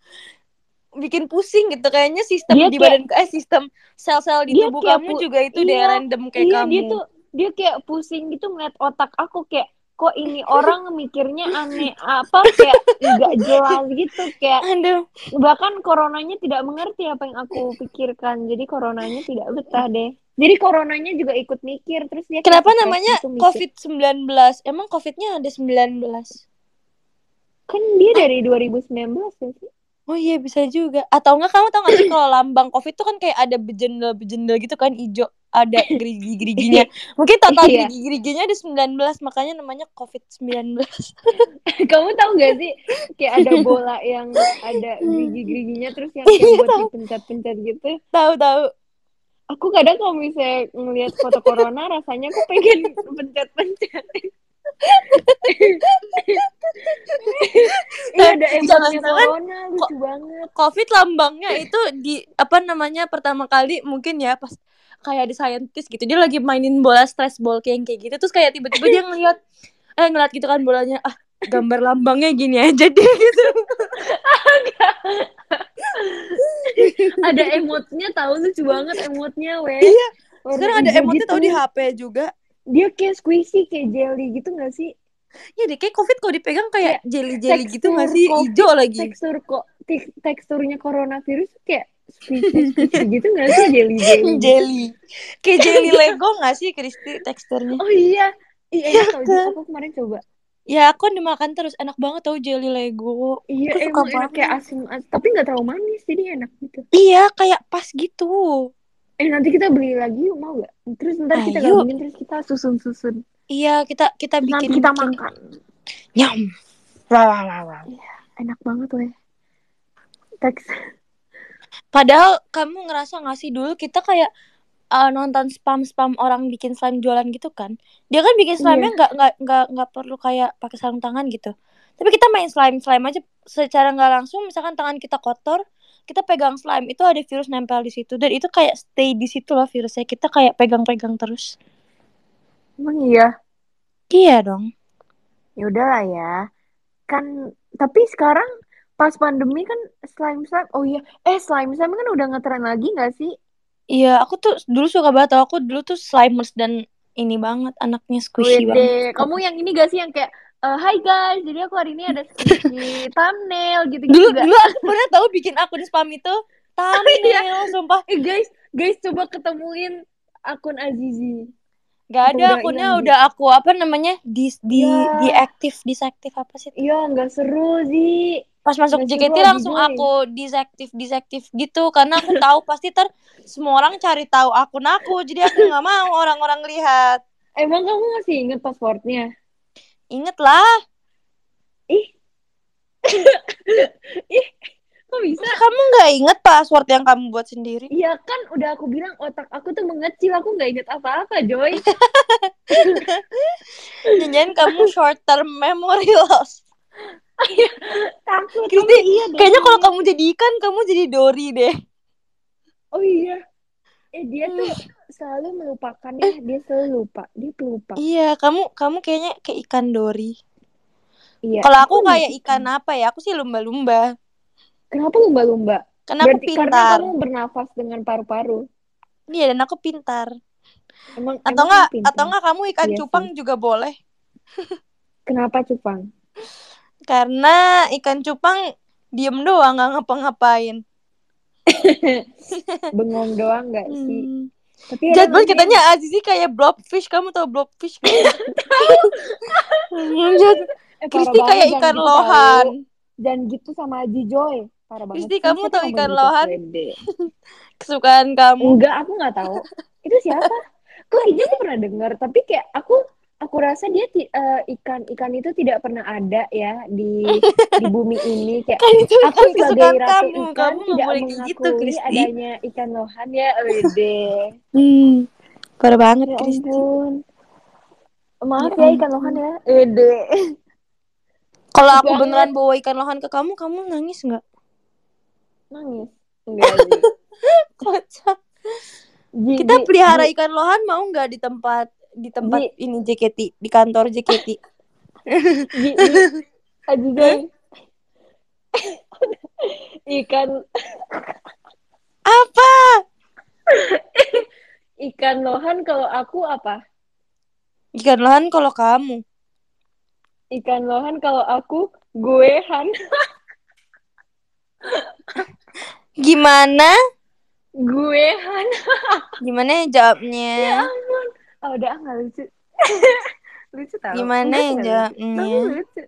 bikin pusing gitu. Kayaknya sistem dia di kayak, badan eh sistem sel-sel di tubuh kamu juga itu iya, deh random kayak iya, kamu. Dia tuh dia kayak pusing gitu ngeliat otak aku kayak kok ini orang mikirnya aneh apa kayak nggak jelas gitu kayak Aduh. bahkan coronanya tidak mengerti apa yang aku pikirkan jadi coronanya tidak betah deh jadi coronanya juga ikut mikir terus dia kenapa namanya gitu covid 19 emang covidnya ada 19 kan dia dari 2019 ya sih Oh iya bisa juga. Atau enggak kamu tahu gak sih kalau lambang COVID tuh kan kayak ada bejendel-bejendel gitu kan hijau ada gerigi-geriginya. Mungkin total iya. gerigi-geriginya ada 19 makanya namanya COVID-19. Kamu tahu gak sih kayak ada bola yang ada gerigi-geriginya terus yang, yang buat dipencet-pencet gitu? Tahu tahu. Aku kadang kalau misalnya ngelihat foto corona rasanya aku pengen pencet-pencet. Iya ada jangan jangan lucu banget. Covid lambangnya itu di apa namanya pertama kali mungkin ya pas kayak di scientist gitu dia lagi mainin bola stress ball kayak yang kayak gitu terus kayak tiba-tiba dia ngeliat eh ngeliat gitu kan bolanya ah gambar lambangnya gini aja jadi gitu ada emotnya tahu lucu banget emotnya we iya sekarang ada emotnya gitu. tahu di HP juga dia kayak squishy kayak jelly gitu gak sih Ya deh, kayak COVID kalau dipegang kayak iya. jelly-jelly gitu masih hijau lagi. Tekstur kok teksturnya coronavirus kayak gitu gak sih jelly jelly? jelly. Kayak jelly Lego gak sih Kristi teksturnya? Oh iya. Iya, ya, kan? aku kemarin coba. Ya aku kan dimakan terus enak banget tau jelly Lego. Iya aku emang enak kayak asin, asin tapi nggak terlalu manis jadi enak gitu. Iya kayak pas gitu. Eh nanti kita beli lagi yuk mau gak? Terus ntar Ayo. kita gabungin terus kita susun susun. Iya kita kita bikin. Nanti kita bikin. makan. Nyam. wow wow wow Iya enak banget loh Teks. Padahal kamu ngerasa gak sih dulu kita kayak uh, nonton spam spam orang bikin slime jualan gitu kan? Dia kan bikin slime-nya iya. gak, gak, nggak nggak perlu kayak pakai sarung tangan gitu. Tapi kita main slime slime aja secara gak langsung misalkan tangan kita kotor, kita pegang slime itu ada virus nempel di situ dan itu kayak stay di situ loh virusnya. Kita kayak pegang-pegang terus. Emang iya. Iya dong. yaudah lah ya. Kan tapi sekarang pas pandemi kan slime slime oh iya eh slime slime kan udah ngetren lagi gak sih iya aku tuh dulu suka banget aku dulu tuh slimers dan ini banget anaknya squishy Wede. banget kamu yang ini gak sih yang kayak uh, guys, jadi aku hari ini ada squishy thumbnail gitu-gitu Dulu, gak? dulu aku pernah tahu bikin akun spam itu oh iya. thumbnail, sumpah eh, Guys, guys coba ketemuin akun Azizi Gak ada udah akunnya ini. Iya, udah aku apa namanya di di iya. di aktif disaktif apa sih? Iya nggak seru sih pas masuk ya, JKT langsung gini. aku disaktif disaktif gitu karena aku tahu pasti ter semua orang cari tahu aku naku jadi aku nggak mau orang-orang lihat emang kamu masih inget passwordnya inget lah ih ih kok bisa nah, kamu nggak inget password yang kamu buat sendiri iya kan udah aku bilang otak aku tuh mengecil aku nggak inget apa-apa Joy jangan kamu short term memory loss Iya. takut gitu. Kristi, iya kayaknya kalau kamu jadi ikan kamu jadi Dori deh oh iya eh dia tuh hmm. selalu melupakan eh. ya dia selalu lupa dia pelupa iya kamu kamu kayaknya kayak ikan Dori iya kalau aku kayak ikan apa ya aku sih lumba-lumba kenapa lumba-lumba karena aku pintar karena kamu bernafas dengan paru-paru iya dan aku pintar emang, atau enggak atau enggak kamu ikan iya cupang sih. juga boleh kenapa cupang karena ikan cupang diem doang nggak ngapa-ngapain. Bengong doang nggak hmm. sih? Hmm. Tapi Jadwal katanya Azizi kayak blobfish, kamu tau blobfish? Jad, Kristi eh, kayak ikan gitu, lohan. Dan gitu sama Aji Joy. Kristi kamu tau ikan lohan? Kesukaan kamu? Enggak, aku nggak tahu. Itu siapa? Kok kayaknya aku pernah denger, tapi kayak aku aku rasa dia uh, ikan ikan itu tidak pernah ada ya di di bumi ini kayak kan itu aku sebagai ratu kamu. ikan kamu tidak boleh gitu, mengakui gitu, adanya ikan lohan ya wede hmm parah banget ya Kristi. maaf ya, ya ikan lohan ya wede kalau aku beneran bawa ikan lohan ke kamu kamu nangis nggak nangis enggak kocak kita pelihara ikan lohan mau nggak di tempat di tempat di... ini JKT di kantor JKT Ji, Ji. ikan apa ikan lohan kalau aku apa ikan lohan kalau kamu ikan lohan kalau aku gue han gimana gue han gimana jawabnya ya ampun oh udah nggak lucu lucu tau gimana yang Jo? Hmm. lucu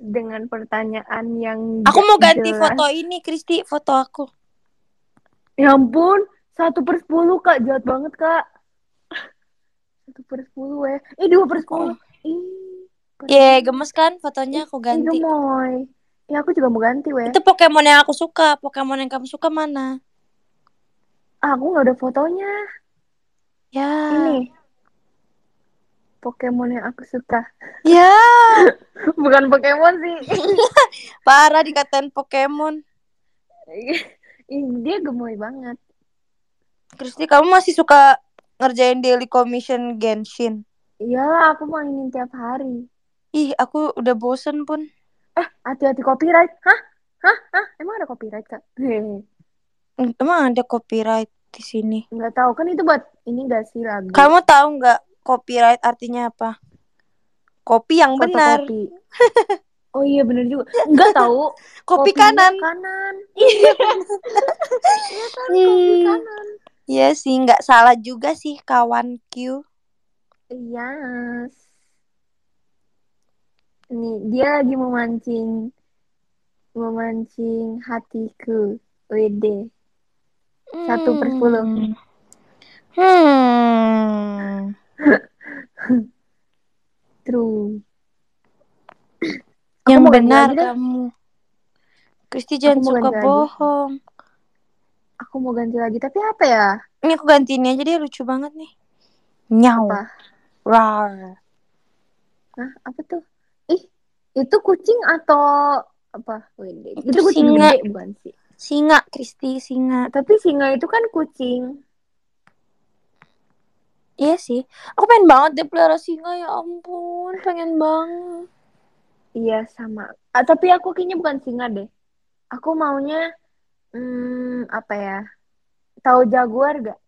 dengan pertanyaan yang aku mau ganti jelas. foto ini Kristi foto aku ya ampun satu per sepuluh kak jahat banget kak satu per sepuluh eh dua per sepuluh oh. ih Ye, yeah, gemes kan fotonya aku ganti. Gemoy. Ya aku juga mau ganti weh. Itu Pokemon yang aku suka. Pokemon yang kamu suka mana? Aku nggak ada fotonya. Ya. Ini Pokemon yang aku suka. Ya. Bukan Pokemon sih. Parah dikatain Pokemon. Dia gemoy banget. Kristi, kamu masih suka ngerjain daily commission Genshin? Iya, aku mau ingin tiap hari. Ih, aku udah bosen pun. Eh, hati-hati copyright. Hah? Hah? Hah? Emang ada copyright, Kak? Emang ada copyright di sini? Enggak tahu, kan itu buat ini gak sih lagu. Kamu tahu nggak copyright artinya apa? Kopi yang benar. Kopi. Oh iya benar juga. Enggak tahu. Kopi kopi kanan. Kanan. Iya, kan? iya kan kopi kanan. Iya sih nggak salah juga sih kawan Q. Iya. Yes. Nih dia lagi memancing memancing hatiku. WD. Satu per sepuluh. Hmm. hmm. True. Yang benar kamu. Kristi jangan aku suka bohong. Lagi. Aku mau ganti lagi, tapi apa ya? Ini aku ganti ini aja dia lucu banget nih. Nyau. Apa? Nah apa tuh? Ih, itu kucing atau apa? Itu, itu kucing singa. gede bukan sih? Singa, Kristi, singa. Tapi singa itu kan kucing. Iya sih. Aku pengen banget deh pelihara singa ya ampun, pengen banget. Iya sama. Ah, tapi aku kayaknya bukan singa deh. Aku maunya hmm, apa ya? Tahu jaguar gak?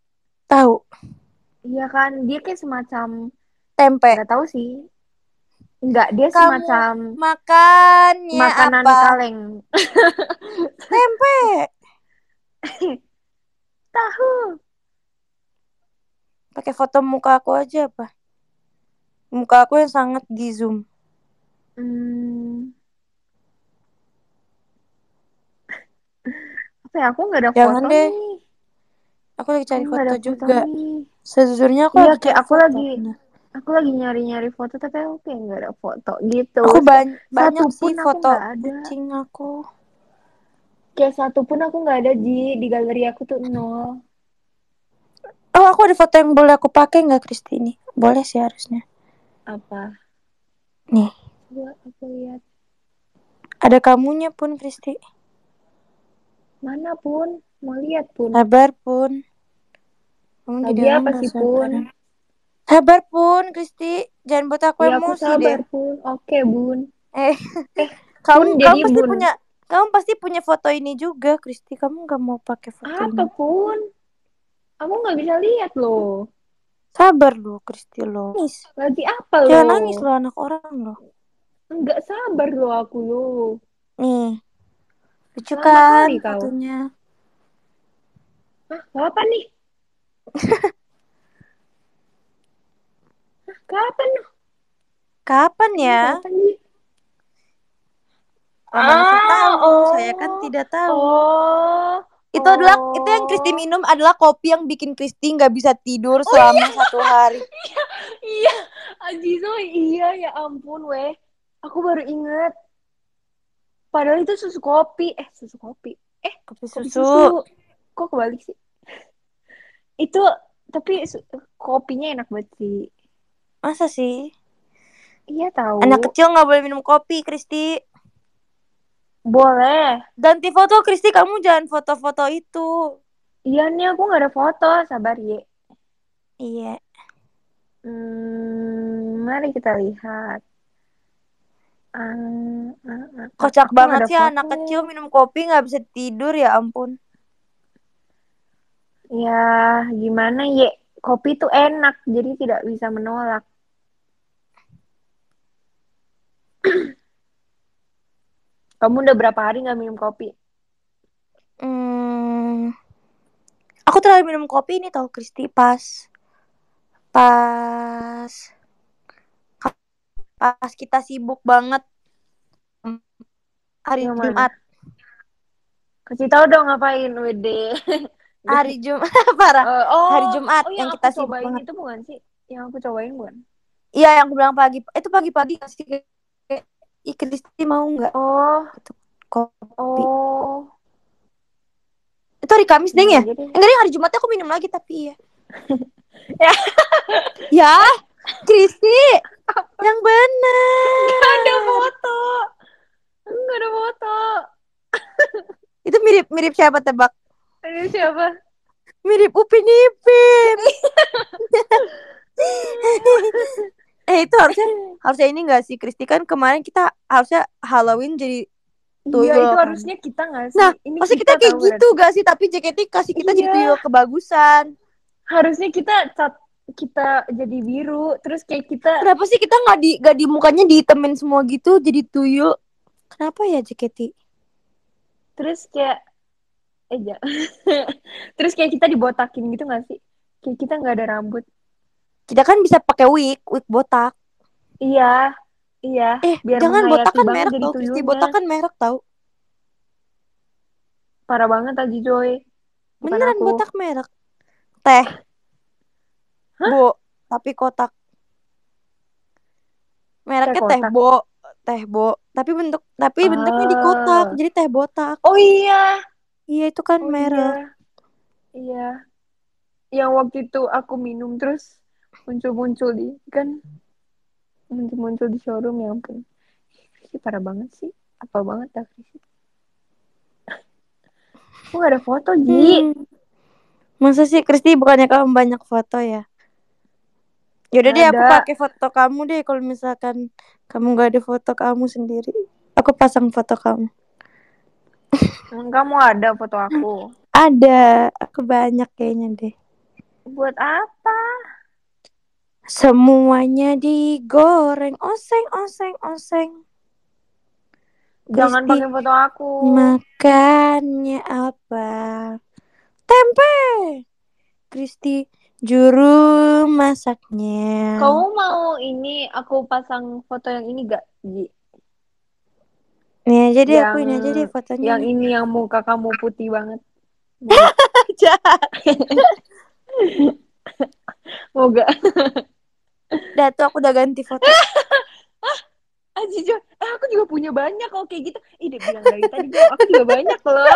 Tahu. Iya kan, dia kayak semacam tempe. Gak tahu sih. Enggak, dia Kamu semacam makannya makanan apa? kaleng. tempe. Tahu pakai foto muka aku aja apa muka aku yang sangat di zoom hmm. apa ya aku nggak ada Jangan foto deh. nih aku lagi cari aku foto juga sejujurnya aku iya, lagi aku lagi aku lagi nyari-nyari foto tapi aku kayak nggak ada foto gitu aku ba banyak sih foto aku ada. kucing aku kayak satu pun aku nggak ada di di galeri aku tuh nol Oh aku ada foto yang boleh aku pakai nggak Kristini? Boleh sih harusnya. Apa? Nih. Coba aku lihat. Ada kamunya pun Kristi. Mana pun? Mau lihat pun. Sabar pun. Kamu Tadi apa sih pun? Sabar pun Kristi. Jangan buat aku ya, emosi aku sabar, deh. pun. Oke bun. Eh. eh kamu, kamu pasti bun. punya kamu pasti punya foto ini juga, Kristi. Kamu nggak mau pakai foto Apapun. ini. Apapun. Aku nggak bisa lihat loh. Sabar loh Kristi lo. Nangis. Lagi apa lo? Jangan nangis lo anak orang lo. Enggak sabar lo aku lo. Nih. Lucu kan fotonya. Ah, kapan nih? Hah, kapan Kapan ya? Kapan nih? Ah, oh. Saya kan oh. tidak tahu. Oh itu adalah itu yang Kristi oh. minum adalah kopi yang bikin Kristi nggak bisa tidur oh, selama oh, iya. satu hari. iya, Azizo, iya. iya ya ampun weh. Aku baru ingat. Padahal itu susu kopi, eh susu kopi, eh kopi susu. Kopi susu. Kok kebalik sih? Itu tapi kopinya enak banget sih. Masa sih? Iya tahu. Anak kecil nggak boleh minum kopi, Kristi. Boleh. Ganti foto, Kristi. Kamu jangan foto-foto itu. Iya nih, aku nggak ada foto. Sabar, Ye. Iya. Hmm, mari kita lihat. Um, Kocak banget sih foto. anak kecil minum kopi nggak bisa tidur ya ampun. Ya gimana ye kopi tuh enak jadi tidak bisa menolak. Kamu udah berapa hari nggak minum kopi? Hmm, aku terakhir minum kopi ini tau Kristi pas pas pas kita sibuk banget hari yang Jumat. Kasih tahu dong ngapain WD. hari Jumat parah. Uh, oh, hari Jumat oh, yang, yang kita sibuk banget. itu bukan sih? Yang aku cobain bukan? Iya, yang aku bilang pagi. Itu pagi-pagi kasih ih Kristi mau nggak oh itu kopi oh. itu hari Kamis deng ya iya, enggak deh hari Jumatnya aku minum lagi tapi iya ya ya Kristi yang benar nggak ada foto nggak ada foto itu mirip mirip siapa tebak mirip siapa mirip Upin Ipin eh itu harusnya harusnya ini gak sih Kristi kan kemarin kita harusnya Halloween jadi tuyul. Iya itu kan. harusnya kita gak sih. Nah, ini maksudnya kita, kita kayak gitu gak sih? Tapi JKT kasih kita iya. jadi tuyul kebagusan. Harusnya kita cat kita jadi biru terus kayak kita kenapa sih kita nggak di gak di mukanya ditemen semua gitu jadi tuyul kenapa ya JKT terus kayak eh ya terus kayak kita dibotakin gitu gak sih kayak kita nggak ada rambut kita kan bisa pakai wig, wig botak. Iya, iya. Eh, biar jangan botak kan merek tau, Kristi botak kan merek tau. Parah banget tadi Joy. Beneran botak merek. Teh. Hah? Bu, tapi kotak. Mereknya teh, teh bo, teh bo. Tapi bentuk tapi uh. bentuknya di kotak, ah. jadi teh botak. Oh iya. Iya, itu kan oh, iya. merek. Iya. iya. Yang waktu itu aku minum terus muncul-muncul di kan muncul-muncul di showroom ya ampun sih parah banget sih apa banget ya Krisi aku gak ada foto Ji hmm. masa sih Kristi bukannya kamu banyak foto ya Yaudah gak deh aku pakai foto kamu deh kalau misalkan kamu gak ada foto kamu sendiri aku pasang foto kamu kamu ada foto aku ada aku banyak kayaknya deh buat apa Semuanya digoreng, oseng, oseng, oseng. Jangan pakai foto aku. Makannya apa? Tempe. Kristi juru masaknya. Kamu mau ini aku pasang foto yang ini gak, Ji? Ya, jadi yang, aku ini aja deh fotonya. Yang ini yang muka kamu putih banget. Moga. Udah tuh aku udah ganti foto. ah, Jo, eh, aku juga punya banyak kalau kayak gitu. Ih, eh, dia bilang dari tadi, aku juga banyak loh.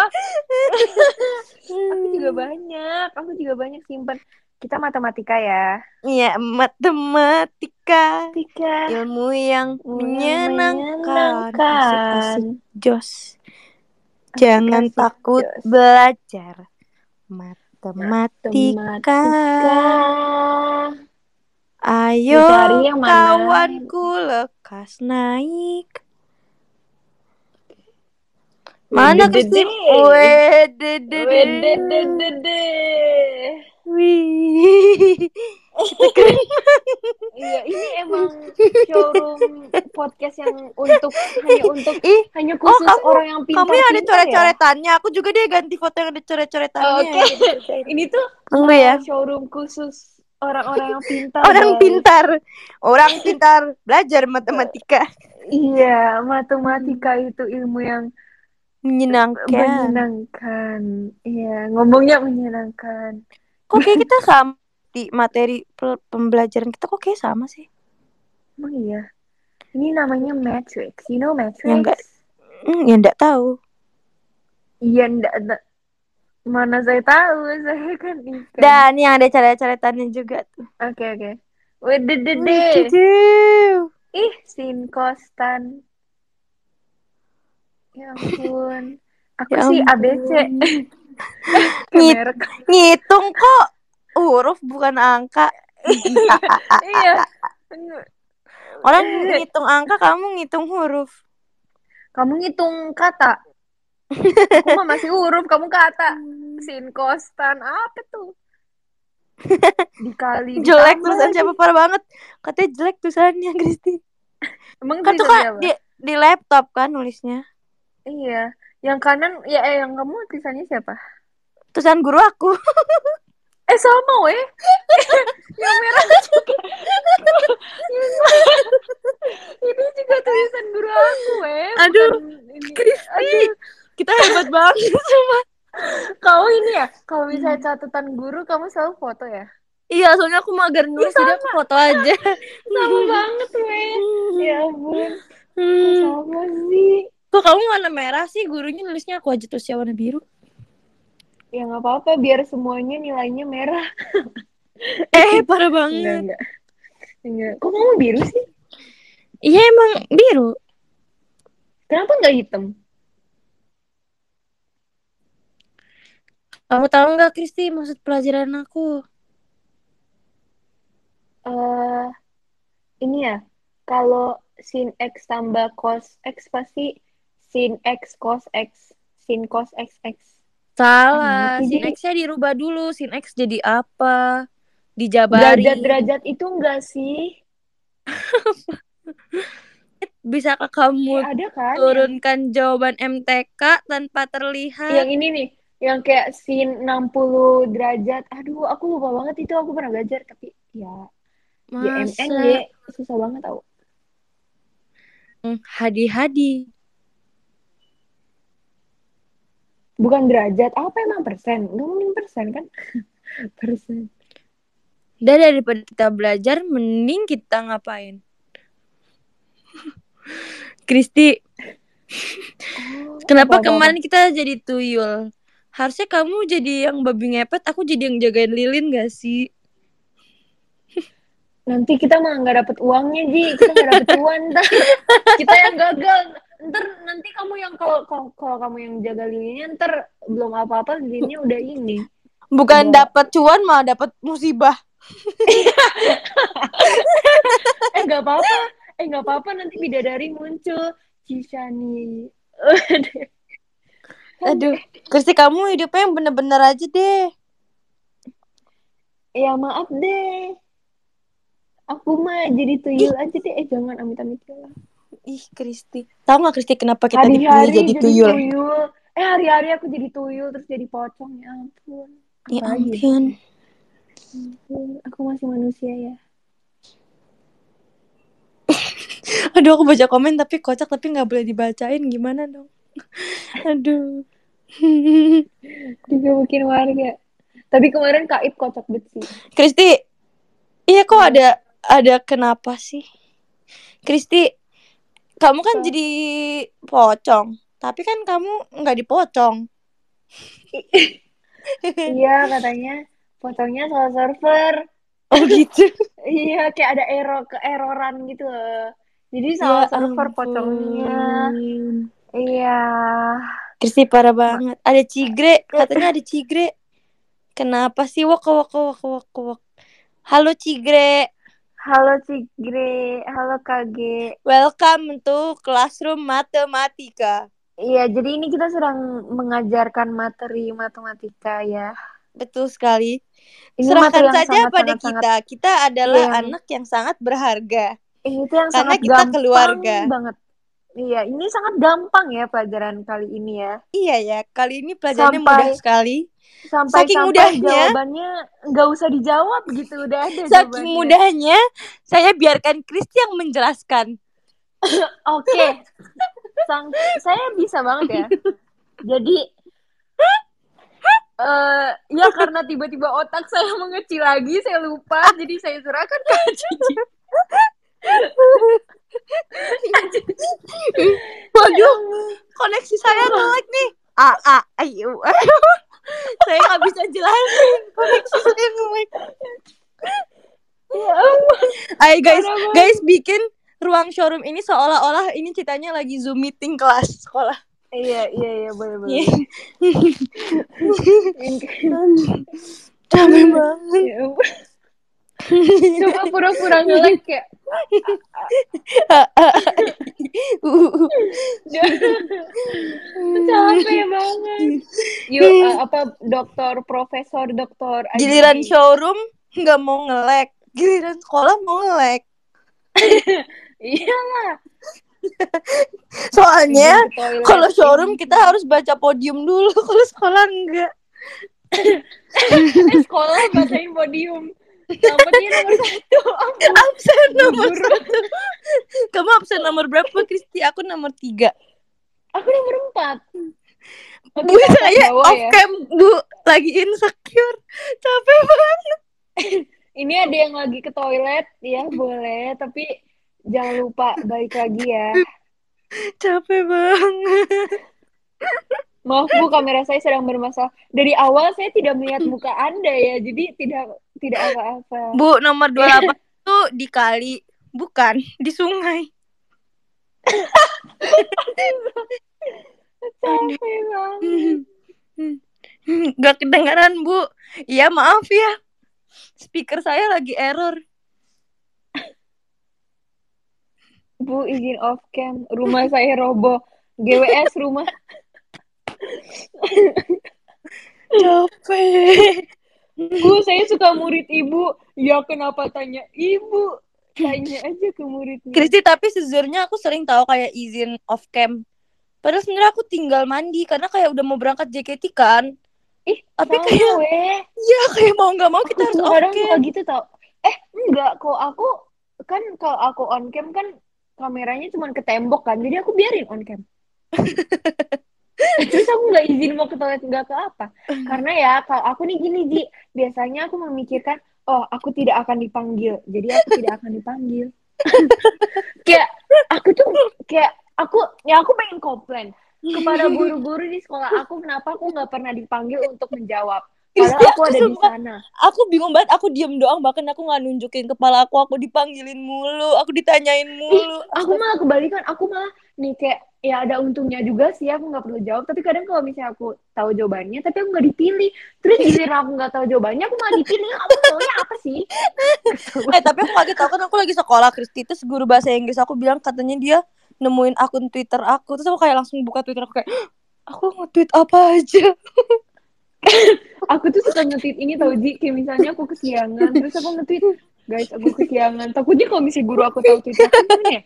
aku juga hmm. banyak, aku juga banyak simpan. Kita matematika ya. Iya, matematika. Tika. Ilmu yang menyenangkan. menyenangkan. jos. Jangan asik, takut jos. belajar. Matematika. matematika. Ayo Dicari yang mana? kawanku lekas naik. Mana Kristi? Wedede. Wih. Iya, ini emang showroom podcast yang untuk hanya untuk hanya oh, khusus oh, orang yang pintar. Kamu yang ada ya? coret-coretannya, ya? aku juga dia ganti foto yang ada coret-coretannya. Oke. Okay. ini tuh Tunggu ya. showroom khusus orang-orang yang pintar orang pintar orang pintar belajar matematika iya matematika itu ilmu yang menyenangkan menyenangkan iya ngomongnya menyenangkan kok kayak kita sama di materi pembelajaran kita kok kayak sama sih emang iya ini namanya matrix you know matrix yang enggak mm, yang enggak tahu iya enggak Mana saya tahu, saya kan ikan. Dan yang ada cara-caratannya juga tuh. Oke, okay, oke. Okay. Wededede. Ih, sin kostan. Ya ampun. Aku ya sih ABC. Ngit ngitung kok huruf bukan angka. iya. Orang ngitung angka, kamu ngitung huruf. Kamu ngitung kata. Aku masih huruf, kamu kata sin kostan apa tuh? Dikali jelek siapa parah banget. Katanya jelek tulisannya Kristi. Emang kan tuh di, di laptop kan nulisnya. Iya, yang kanan ya eh, yang kamu tulisannya siapa? Tulisan guru aku. Eh sama weh Yang merah juga Ini juga tulisan guru aku weh Aduh Kristi kita hebat banget semua kau ini ya kalau bisa hmm. catatan guru kamu selalu foto ya iya soalnya aku mager nulis jadi aku foto aja sama banget men hmm. ya ampun hmm. sama sih kok kamu warna merah sih gurunya nulisnya aku aja terus ya warna biru ya nggak apa-apa biar semuanya nilainya merah eh parah banget enggak, enggak. enggak. kok kamu biru sih iya emang biru kenapa nggak hitam Kamu tahu nggak Kristi maksud pelajaran aku? Uh, ini ya, kalau sin x tambah cos x pasti sin x cos x sin cos x x. Salah, hmm, sin jadi... x-nya dirubah dulu, sin x jadi apa? Dijabari. Derajat-derajat itu enggak sih? Bisa kamu ya, kan, turunkan ya? jawaban MTK tanpa terlihat? Yang ini nih yang kayak sin 60 derajat. Aduh, aku lupa banget itu aku pernah belajar tapi ya ya susah banget tau. Hmm, Hadi-hadi. Bukan derajat, apa emang persen? Ngomongin persen kan? persen. Dan daripada kita belajar, mending kita ngapain? Kristi, oh, kenapa kemarin kita jadi tuyul? harusnya kamu jadi yang babi ngepet aku jadi yang jagain lilin gak sih nanti kita mah nggak dapet uangnya ji kita nggak dapet uang kita yang gagal ntar nanti kamu yang kalau kalau kamu yang jaga lilinnya ntar belum apa-apa lilinnya udah ini bukan iya. dapet dapat cuan malah dapet musibah eh nggak apa-apa eh nggak apa-apa nanti bidadari muncul Cisani Aduh, Kristi kamu hidupnya yang bener-bener aja deh. Ya maaf deh. Aku mah jadi tuyul Ih. aja deh. Eh jangan amit-amit ya lah. Ih Kristi, tahu nggak Kristi kenapa kita hari -hari jadi, jadi tuyul? tuyul? Eh hari-hari aku jadi tuyul terus jadi pocong ya ampun. Ya Apa ya ampun. Aku masih manusia ya. Aduh aku baca komen tapi kocak tapi nggak boleh dibacain gimana dong? Aduh. mungkin warga. Tapi kemarin Ip kocak banget sih. Kristi, iya kok ada ada kenapa sih? Kristi, kamu kan jadi pocong, tapi kan kamu nggak dipocong. iya katanya pocongnya soal server. Oh gitu. iya kayak ada error ke erroran gitu loh. Jadi soal ya, server ampun. pocongnya. Iya. Kristi parah banget. Ada cigre, katanya ada cigre. Kenapa sih wok wok wok wok wok? Halo cigre. Halo Cigre, halo KG. Welcome to Classroom Matematika. Iya, jadi ini kita sedang mengajarkan materi matematika ya. Betul sekali. Ini Serahkan saja sangat, pada sangat, kita. kita adalah iya. anak yang sangat berharga. Eh, itu yang Karena sangat kita keluarga. banget. Iya, ini sangat gampang ya pelajaran kali ini ya. Iya ya, kali ini pelajarannya sampai, mudah sekali. Sampai, saking sampai mudahnya jawabannya nggak usah dijawab gitu udah ada. Saking jawabannya. mudahnya, saya biarkan Kristi yang menjelaskan. Oke, Sang, saya bisa banget ya. Jadi, uh, ya karena tiba-tiba otak saya mengecil lagi, saya lupa, jadi saya serahkan ke Cici. Waduh, koneksi saya jelek nih. A A ayo. saya nggak bisa jelasin koneksi saya jelek. Ya Ayo guys, guys bikin ruang showroom ini seolah-olah ini ceritanya lagi zoom meeting kelas sekolah. Iya iya iya boleh boleh. Iya. Capek banget. Ya Coba pura-pura ngelek kayak capek banget yuk uh, hmm. eh, apa dokter profesor dokter giliran ID. showroom nggak mau ngelek giliran sekolah mau ngelek iyalah soalnya kalau showroom kita harus baca podium dulu kalau sekolah enggak eh, sekolah bacain podium kamu nomor satu. absen nomor satu. Kamu absen nomor berapa, Kristi? Aku nomor tiga. Aku nomor empat. Aku bu, saya off ya. cam, Bu. Lagi insecure. Capek banget. Ini ada yang lagi ke toilet, ya boleh. Tapi jangan lupa balik lagi ya. Capek banget. Maaf Bu, kamera saya sedang bermasalah. Dari awal saya tidak melihat muka Anda ya, jadi tidak tidak apa-apa bu nomor 28 itu kali bukan di sungai Gak kedengaran bu Iya maaf ya Speaker saya lagi error Bu izin off cam Rumah saya robo GWS rumah Capek Bu, saya suka murid ibu. Ya kenapa tanya ibu? Tanya aja ke muridnya. Kristi, tapi sejujurnya aku sering tahu kayak izin off cam Padahal sebenarnya aku tinggal mandi karena kayak udah mau berangkat JKT kan. Ih, tapi kayak ya iya, kayak mau nggak mau kita aku harus off camp. gitu tau. Eh, enggak kok aku kan kalau aku on cam kan kameranya cuma ke tembok kan. Jadi aku biarin on cam. terus aku nggak izin mau ke toilet nggak ke apa karena ya kalau aku nih gini Ji biasanya aku memikirkan oh aku tidak akan dipanggil jadi aku tidak akan dipanggil kayak aku tuh kayak aku ya aku pengen komplain kepada guru-guru di sekolah aku kenapa aku nggak pernah dipanggil untuk menjawab Iya, Padahal aku ada di sana. Aku bingung banget, aku diem doang bahkan aku nggak nunjukin kepala aku, aku dipanggilin mulu, aku ditanyain mulu. Ih, aku malah kebalikan, aku malah nih kayak ya ada untungnya juga sih aku nggak perlu jawab tapi kadang kalau misalnya aku tahu jawabannya tapi aku nggak dipilih terus giliran aku nggak tahu jawabannya aku malah dipilih Aku tahunya apa sih eh tapi aku lagi aku kan aku lagi sekolah Kristi terus guru bahasa Inggris aku bilang katanya dia nemuin akun Twitter aku terus aku kayak langsung buka Twitter aku kayak aku nge-tweet apa aja aku tuh suka nge-tweet ini tau Ji kayak misalnya aku kesiangan terus aku nge-tweet guys aku kesiangan takutnya kalau misalnya guru aku tahu tweet aku ya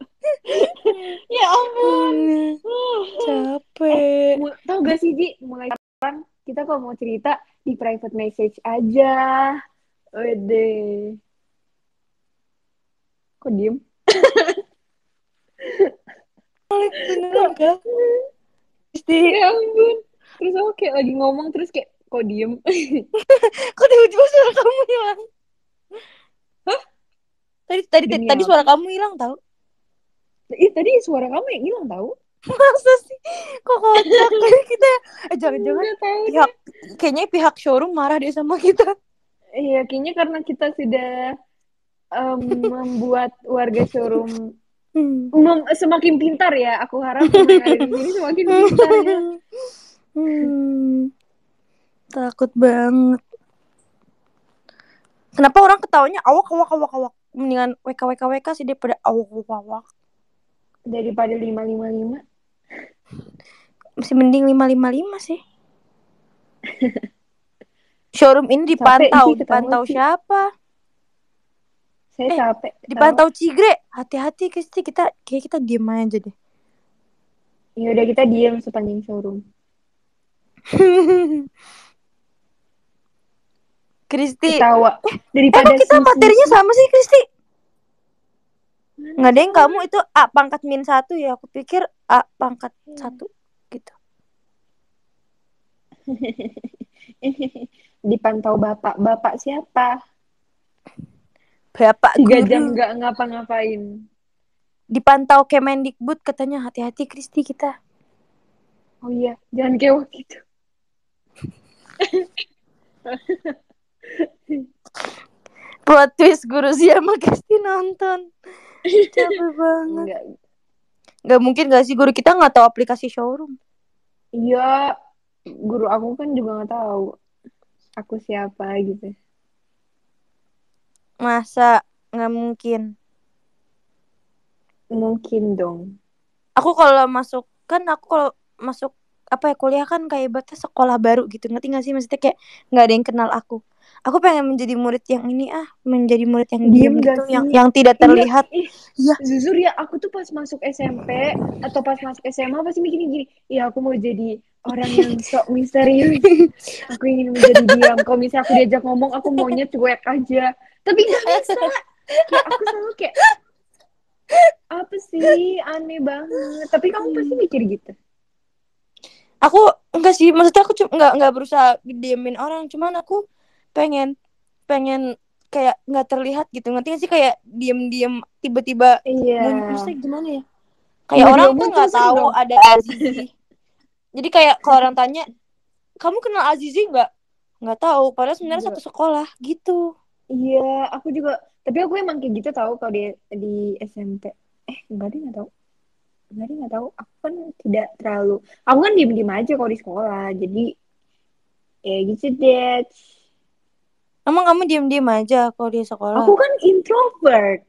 ya ampun hmm, capek eh, tau gak sih Ji mulai sekarang kita kalau mau cerita di private message aja Wede kok diem Beneran gak? Ya ampun terus aku kayak lagi ngomong terus kayak kok diem kok tiba-tiba suara kamu hilang Hah? tadi tadi Demi tadi suara kamu hilang tau Ih, tadi suara kamu yang hilang tau masa sih kok kocak kita eh, jangan-jangan pihak deh. kayaknya pihak showroom marah deh sama kita iya kayaknya karena kita sudah um, membuat warga showroom hmm. mem semakin pintar ya aku harap yang di semakin pintar ya. Hmm, takut banget. Kenapa orang ketawanya awak awak awak awak mendingan wk wk wk sih daripada awak awak awak daripada lima lima lima masih mending lima lima lima sih. Showroom ini dipantau, sih, dipantau sih. siapa? Saya eh, capek. Dipantau Dipantau Cigre. Hati-hati Kristi kita kayak kita diem aja deh. Ya udah kita diem sepanjang showroom. Kristi. Ketawa. Eh, eh, daripada kita sisi. materinya sama sih Kristi. Nggak ada yang kamu itu A pangkat min satu ya. Aku pikir A pangkat satu gitu. Dipantau bapak. Bapak siapa? Bapak Tiga guru. jam nggak ngapa-ngapain. Dipantau Kemendikbud katanya hati-hati Kristi kita. Oh iya, jangan kewak gitu buat twist guru Ziyama pasti nonton. Capek banget. Enggak. Gak mungkin gak sih guru kita nggak tahu aplikasi showroom? Iya, guru aku kan juga nggak tahu aku siapa gitu. Masa nggak mungkin? Mungkin dong. Aku kalau masuk kan aku kalau masuk apa ya kuliah kan kayak ibaratnya sekolah baru gitu ngerti gak sih maksudnya kayak nggak ada yang kenal aku aku pengen menjadi murid yang ini ah menjadi murid yang diam gitu yang yang tidak iya, terlihat iya, jujur ya aku tuh pas masuk SMP atau pas masuk SMA pasti mikirin gini iya aku mau jadi orang yang sok misterius aku ingin menjadi diam kalau misalnya aku diajak ngomong aku maunya cuek aja tapi gak bisa kayak aku selalu kayak apa sih aneh banget tapi kamu pasti iya. mikir gitu aku enggak sih maksudnya aku enggak nggak berusaha diemin orang cuman aku pengen pengen kayak nggak terlihat gitu ngerti gak sih kayak diem diem tiba-tiba iya. gimana ya kayak iya, orang tuh nggak tahu dong. ada Azizi jadi kayak kalau orang tanya kamu kenal Azizi nggak nggak tahu padahal sebenarnya iya. satu sekolah gitu iya aku juga tapi aku emang kayak gitu tahu kalau di di SMP eh enggak deh nggak tahu sebenarnya nggak tahu aku kan tidak terlalu aku kan diem diem aja kalau di sekolah jadi ya gitu deh emang kamu diem diem aja kalau di sekolah aku kan introvert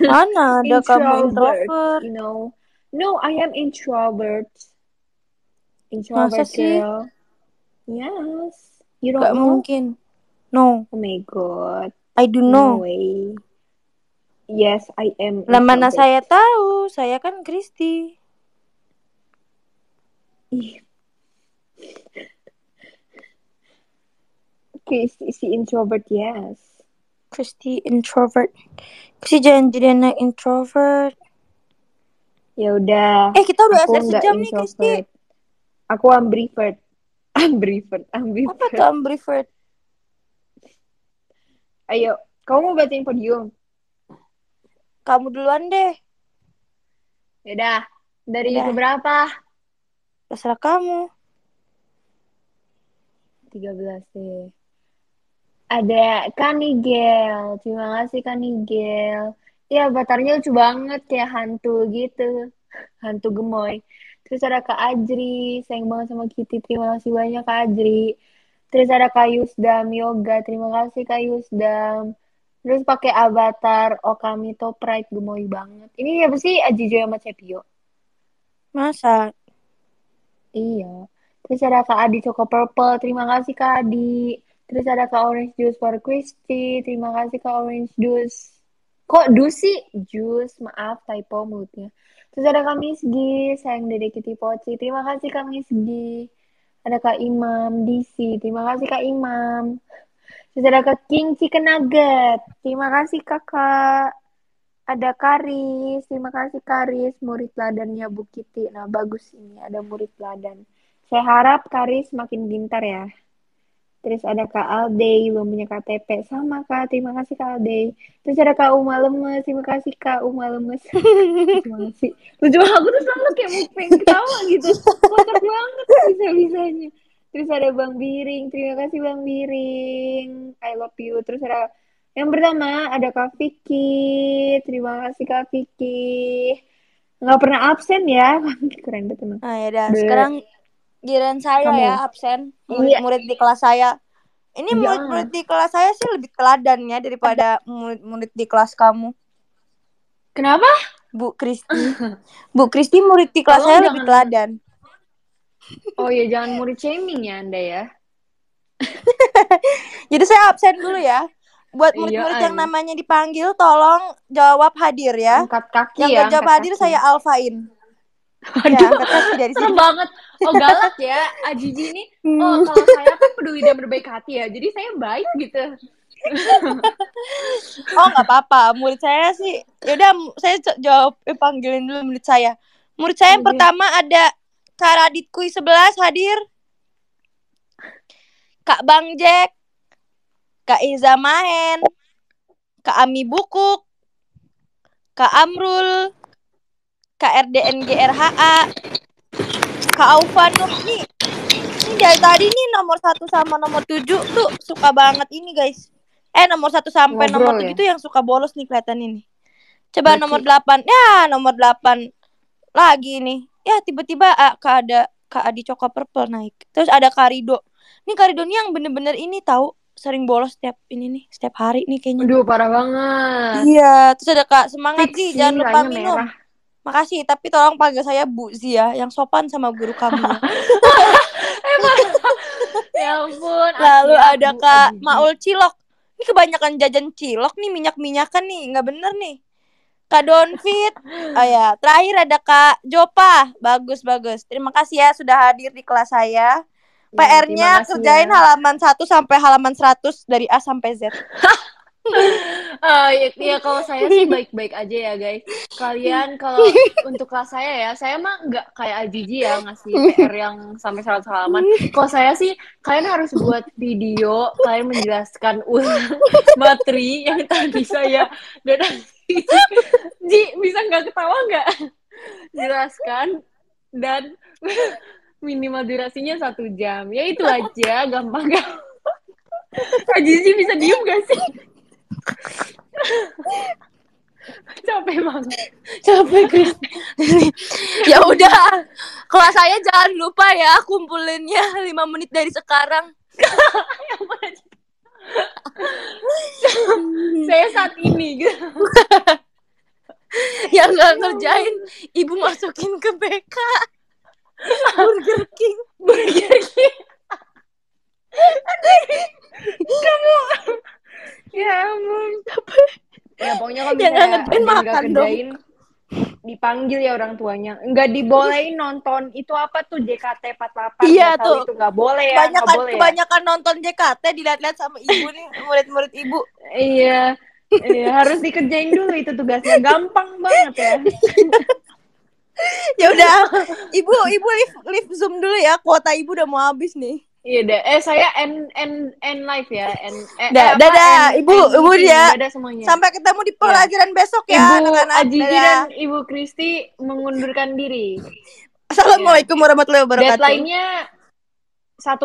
mana ada kamu introvert you know no I am introvert introvert Masa sih? girl yes you don't Gak know? mungkin no oh my god I do know no way Yes, I am. Lah mana saya tahu, saya kan Kristi. Kristi si introvert, yes. Kristi introvert. Kristi jangan jadi anak introvert. Ya udah. Eh kita udah sejam nih Kristi. Aku ambrivert. Ambrivert, ambrivert. Apa tuh ambrivert? Ayo, kamu mau bacain podium? Kamu duluan deh. Yaudah, dari Yaudah. berapa? Terserah kamu. 13 deh. Ada Kanigel. Terima kasih Kanigel. Iya, batarnya lucu banget ya hantu gitu. Hantu gemoy. Terus ada Kak Ajri. Sayang banget sama Kitty. Terima kasih banyak Kak Ajri. Terus ada Kak Yusdam Yoga. Terima kasih Kak Yusdam. Terus pakai avatar Okami to Pride gemoy banget. Ini apa sih Ajijo sama Cepio? Masa? Iya. Terus ada Kak Adi Choco Purple. Terima kasih Kak Adi. Terus ada Kak Orange Juice for Christy. Terima kasih Kak Orange Juice. Kok dus sih? Juice. Maaf, typo mulutnya. Terus ada Kak Misgi. Sayang Dede Kitty Poci. Terima kasih Kak Misgi. Ada Kak Imam. DC. Terima kasih Kak Imam ada Kak King Chicken Nugget. Terima kasih kakak. Ada Karis. Terima kasih Karis. Murid ladannya Bukiti. Nah bagus ini ada murid ladan. Saya harap Karis makin pintar ya. Terus ada Kak Aldey belum punya KTP. Sama Kak. Terima kasih Kak Aldey. Terus ada Kak Uma Lemes. Terima kasih Kak Uma Lemes. Terima kasih. Lucu aku tuh selalu kayak mau pengen ketawa gitu. Kocok banget bisa-bisanya. Terus ada Bang Biring, terima kasih Bang Biring. I love you. Terus ada yang pertama ada Kak Vicky, terima kasih Kak Vicky. Nggak pernah absen ya, keren banget emang. Ah, ya udah Sekarang giliran saya Kamu. ya absen, murid-murid iya. di kelas saya. Ini murid-murid iya. di kelas saya sih lebih teladan ya daripada murid-murid di kelas kamu. Kenapa? Bu Kristi. Bu Kristi murid di kelas oh, saya jangan. lebih teladan. Oh ya, jangan murid shaming ya Anda ya. Jadi saya absen dulu ya. Buat iya, murid-murid yang namanya dipanggil, tolong jawab hadir ya. Angkat kaki yang ya. Yang jawab hadir kaki. saya alfain. Aduh, ya, angkat kaki banget. Oh galak ya, Ajiji ini. Oh hmm. kalau saya kan peduli dan berbaik hati ya. Jadi saya baik gitu. oh nggak apa-apa, murid saya sih. Yaudah, saya jawab eh, panggilin dulu murid saya. Murid saya yang iya. pertama ada Kak Kui 11 hadir. Kak Bang Jack, Kak Iza Mahen, Kak Ami Bukuk, Kak Amrul, Kak RDNGRHA, Kak Aufa Nur. Ini, dari tadi nih nomor satu sama nomor tujuh tuh suka banget ini guys. Eh nomor satu sampai Ngobrol nomor ya? tujuh ya? tuh yang suka bolos nih kelihatan ini. Coba Oke. nomor delapan Ya nomor delapan lagi nih ya tiba-tiba uh, Kak ada Kak Adi coklat Purple naik. Terus ada Karido. ini Karido nih yang bener-bener ini tahu sering bolos setiap ini nih setiap hari nih kayaknya. Aduh parah banget. Iya, terus ada Kak semangat sih, jangan lupa minum. Makasih, tapi tolong panggil saya Bu Zia yang sopan sama guru kamu. Emang. ya ampun. Lalu ada Kak Maul Cilok. Ini kebanyakan jajan cilok nih minyak-minyakan nih, nggak bener nih. Kak Donfit. Oh ya, terakhir ada Kak Jopa. Bagus bagus. Terima kasih ya sudah hadir di kelas saya. Ya, PR-nya ya. kerjain ya. halaman 1 sampai halaman 100 dari A sampai Z. uh, ya, ya kalau saya sih baik-baik aja ya guys. Kalian kalau untuk kelas saya ya, saya mah nggak kayak Ajiji ya ngasih PR yang sampai 100 halaman. Kalau saya sih kalian harus buat video, kalian menjelaskan ulang materi yang tadi saya dan Ji, bisa nggak ketawa nggak? Jelaskan dan minimal durasinya satu jam. Ya itu aja, gampang gak? Kak bisa diem gak sih? capek banget capek Chris ya udah kelas saya jangan lupa ya kumpulinnya lima menit dari sekarang Yang mana saya saat ini gitu yang nggak ya ngerjain ibu masukin ke BK Burger King Burger King kamu ya ampun ya pokoknya kalau yang nggak ngerjain makan dong dipanggil ya orang tuanya nggak dibolehin nonton itu apa tuh JKT 48 iya tuh itu nggak boleh ya banyak kan, boleh ya. kebanyakan ya. nonton JKT dilihat-lihat sama ibu nih murid-murid ibu iya iya harus dikerjain dulu itu tugasnya gampang banget ya ya udah ibu ibu lift lift zoom dulu ya kuota ibu udah mau habis nih Iya deh. Eh saya n n n live ya. n, eh, da, eh, dadah ibu N-N-N-N-N-N-N, ibu dia Dadah semuanya. Sampai ketemu di ya. pelajaran ya. besok ya. Ibu Ajiji dan Ibu Kristi mengundurkan diri. Assalamualaikum ya. warahmatullahi wabarakatuh. Deadline-nya satu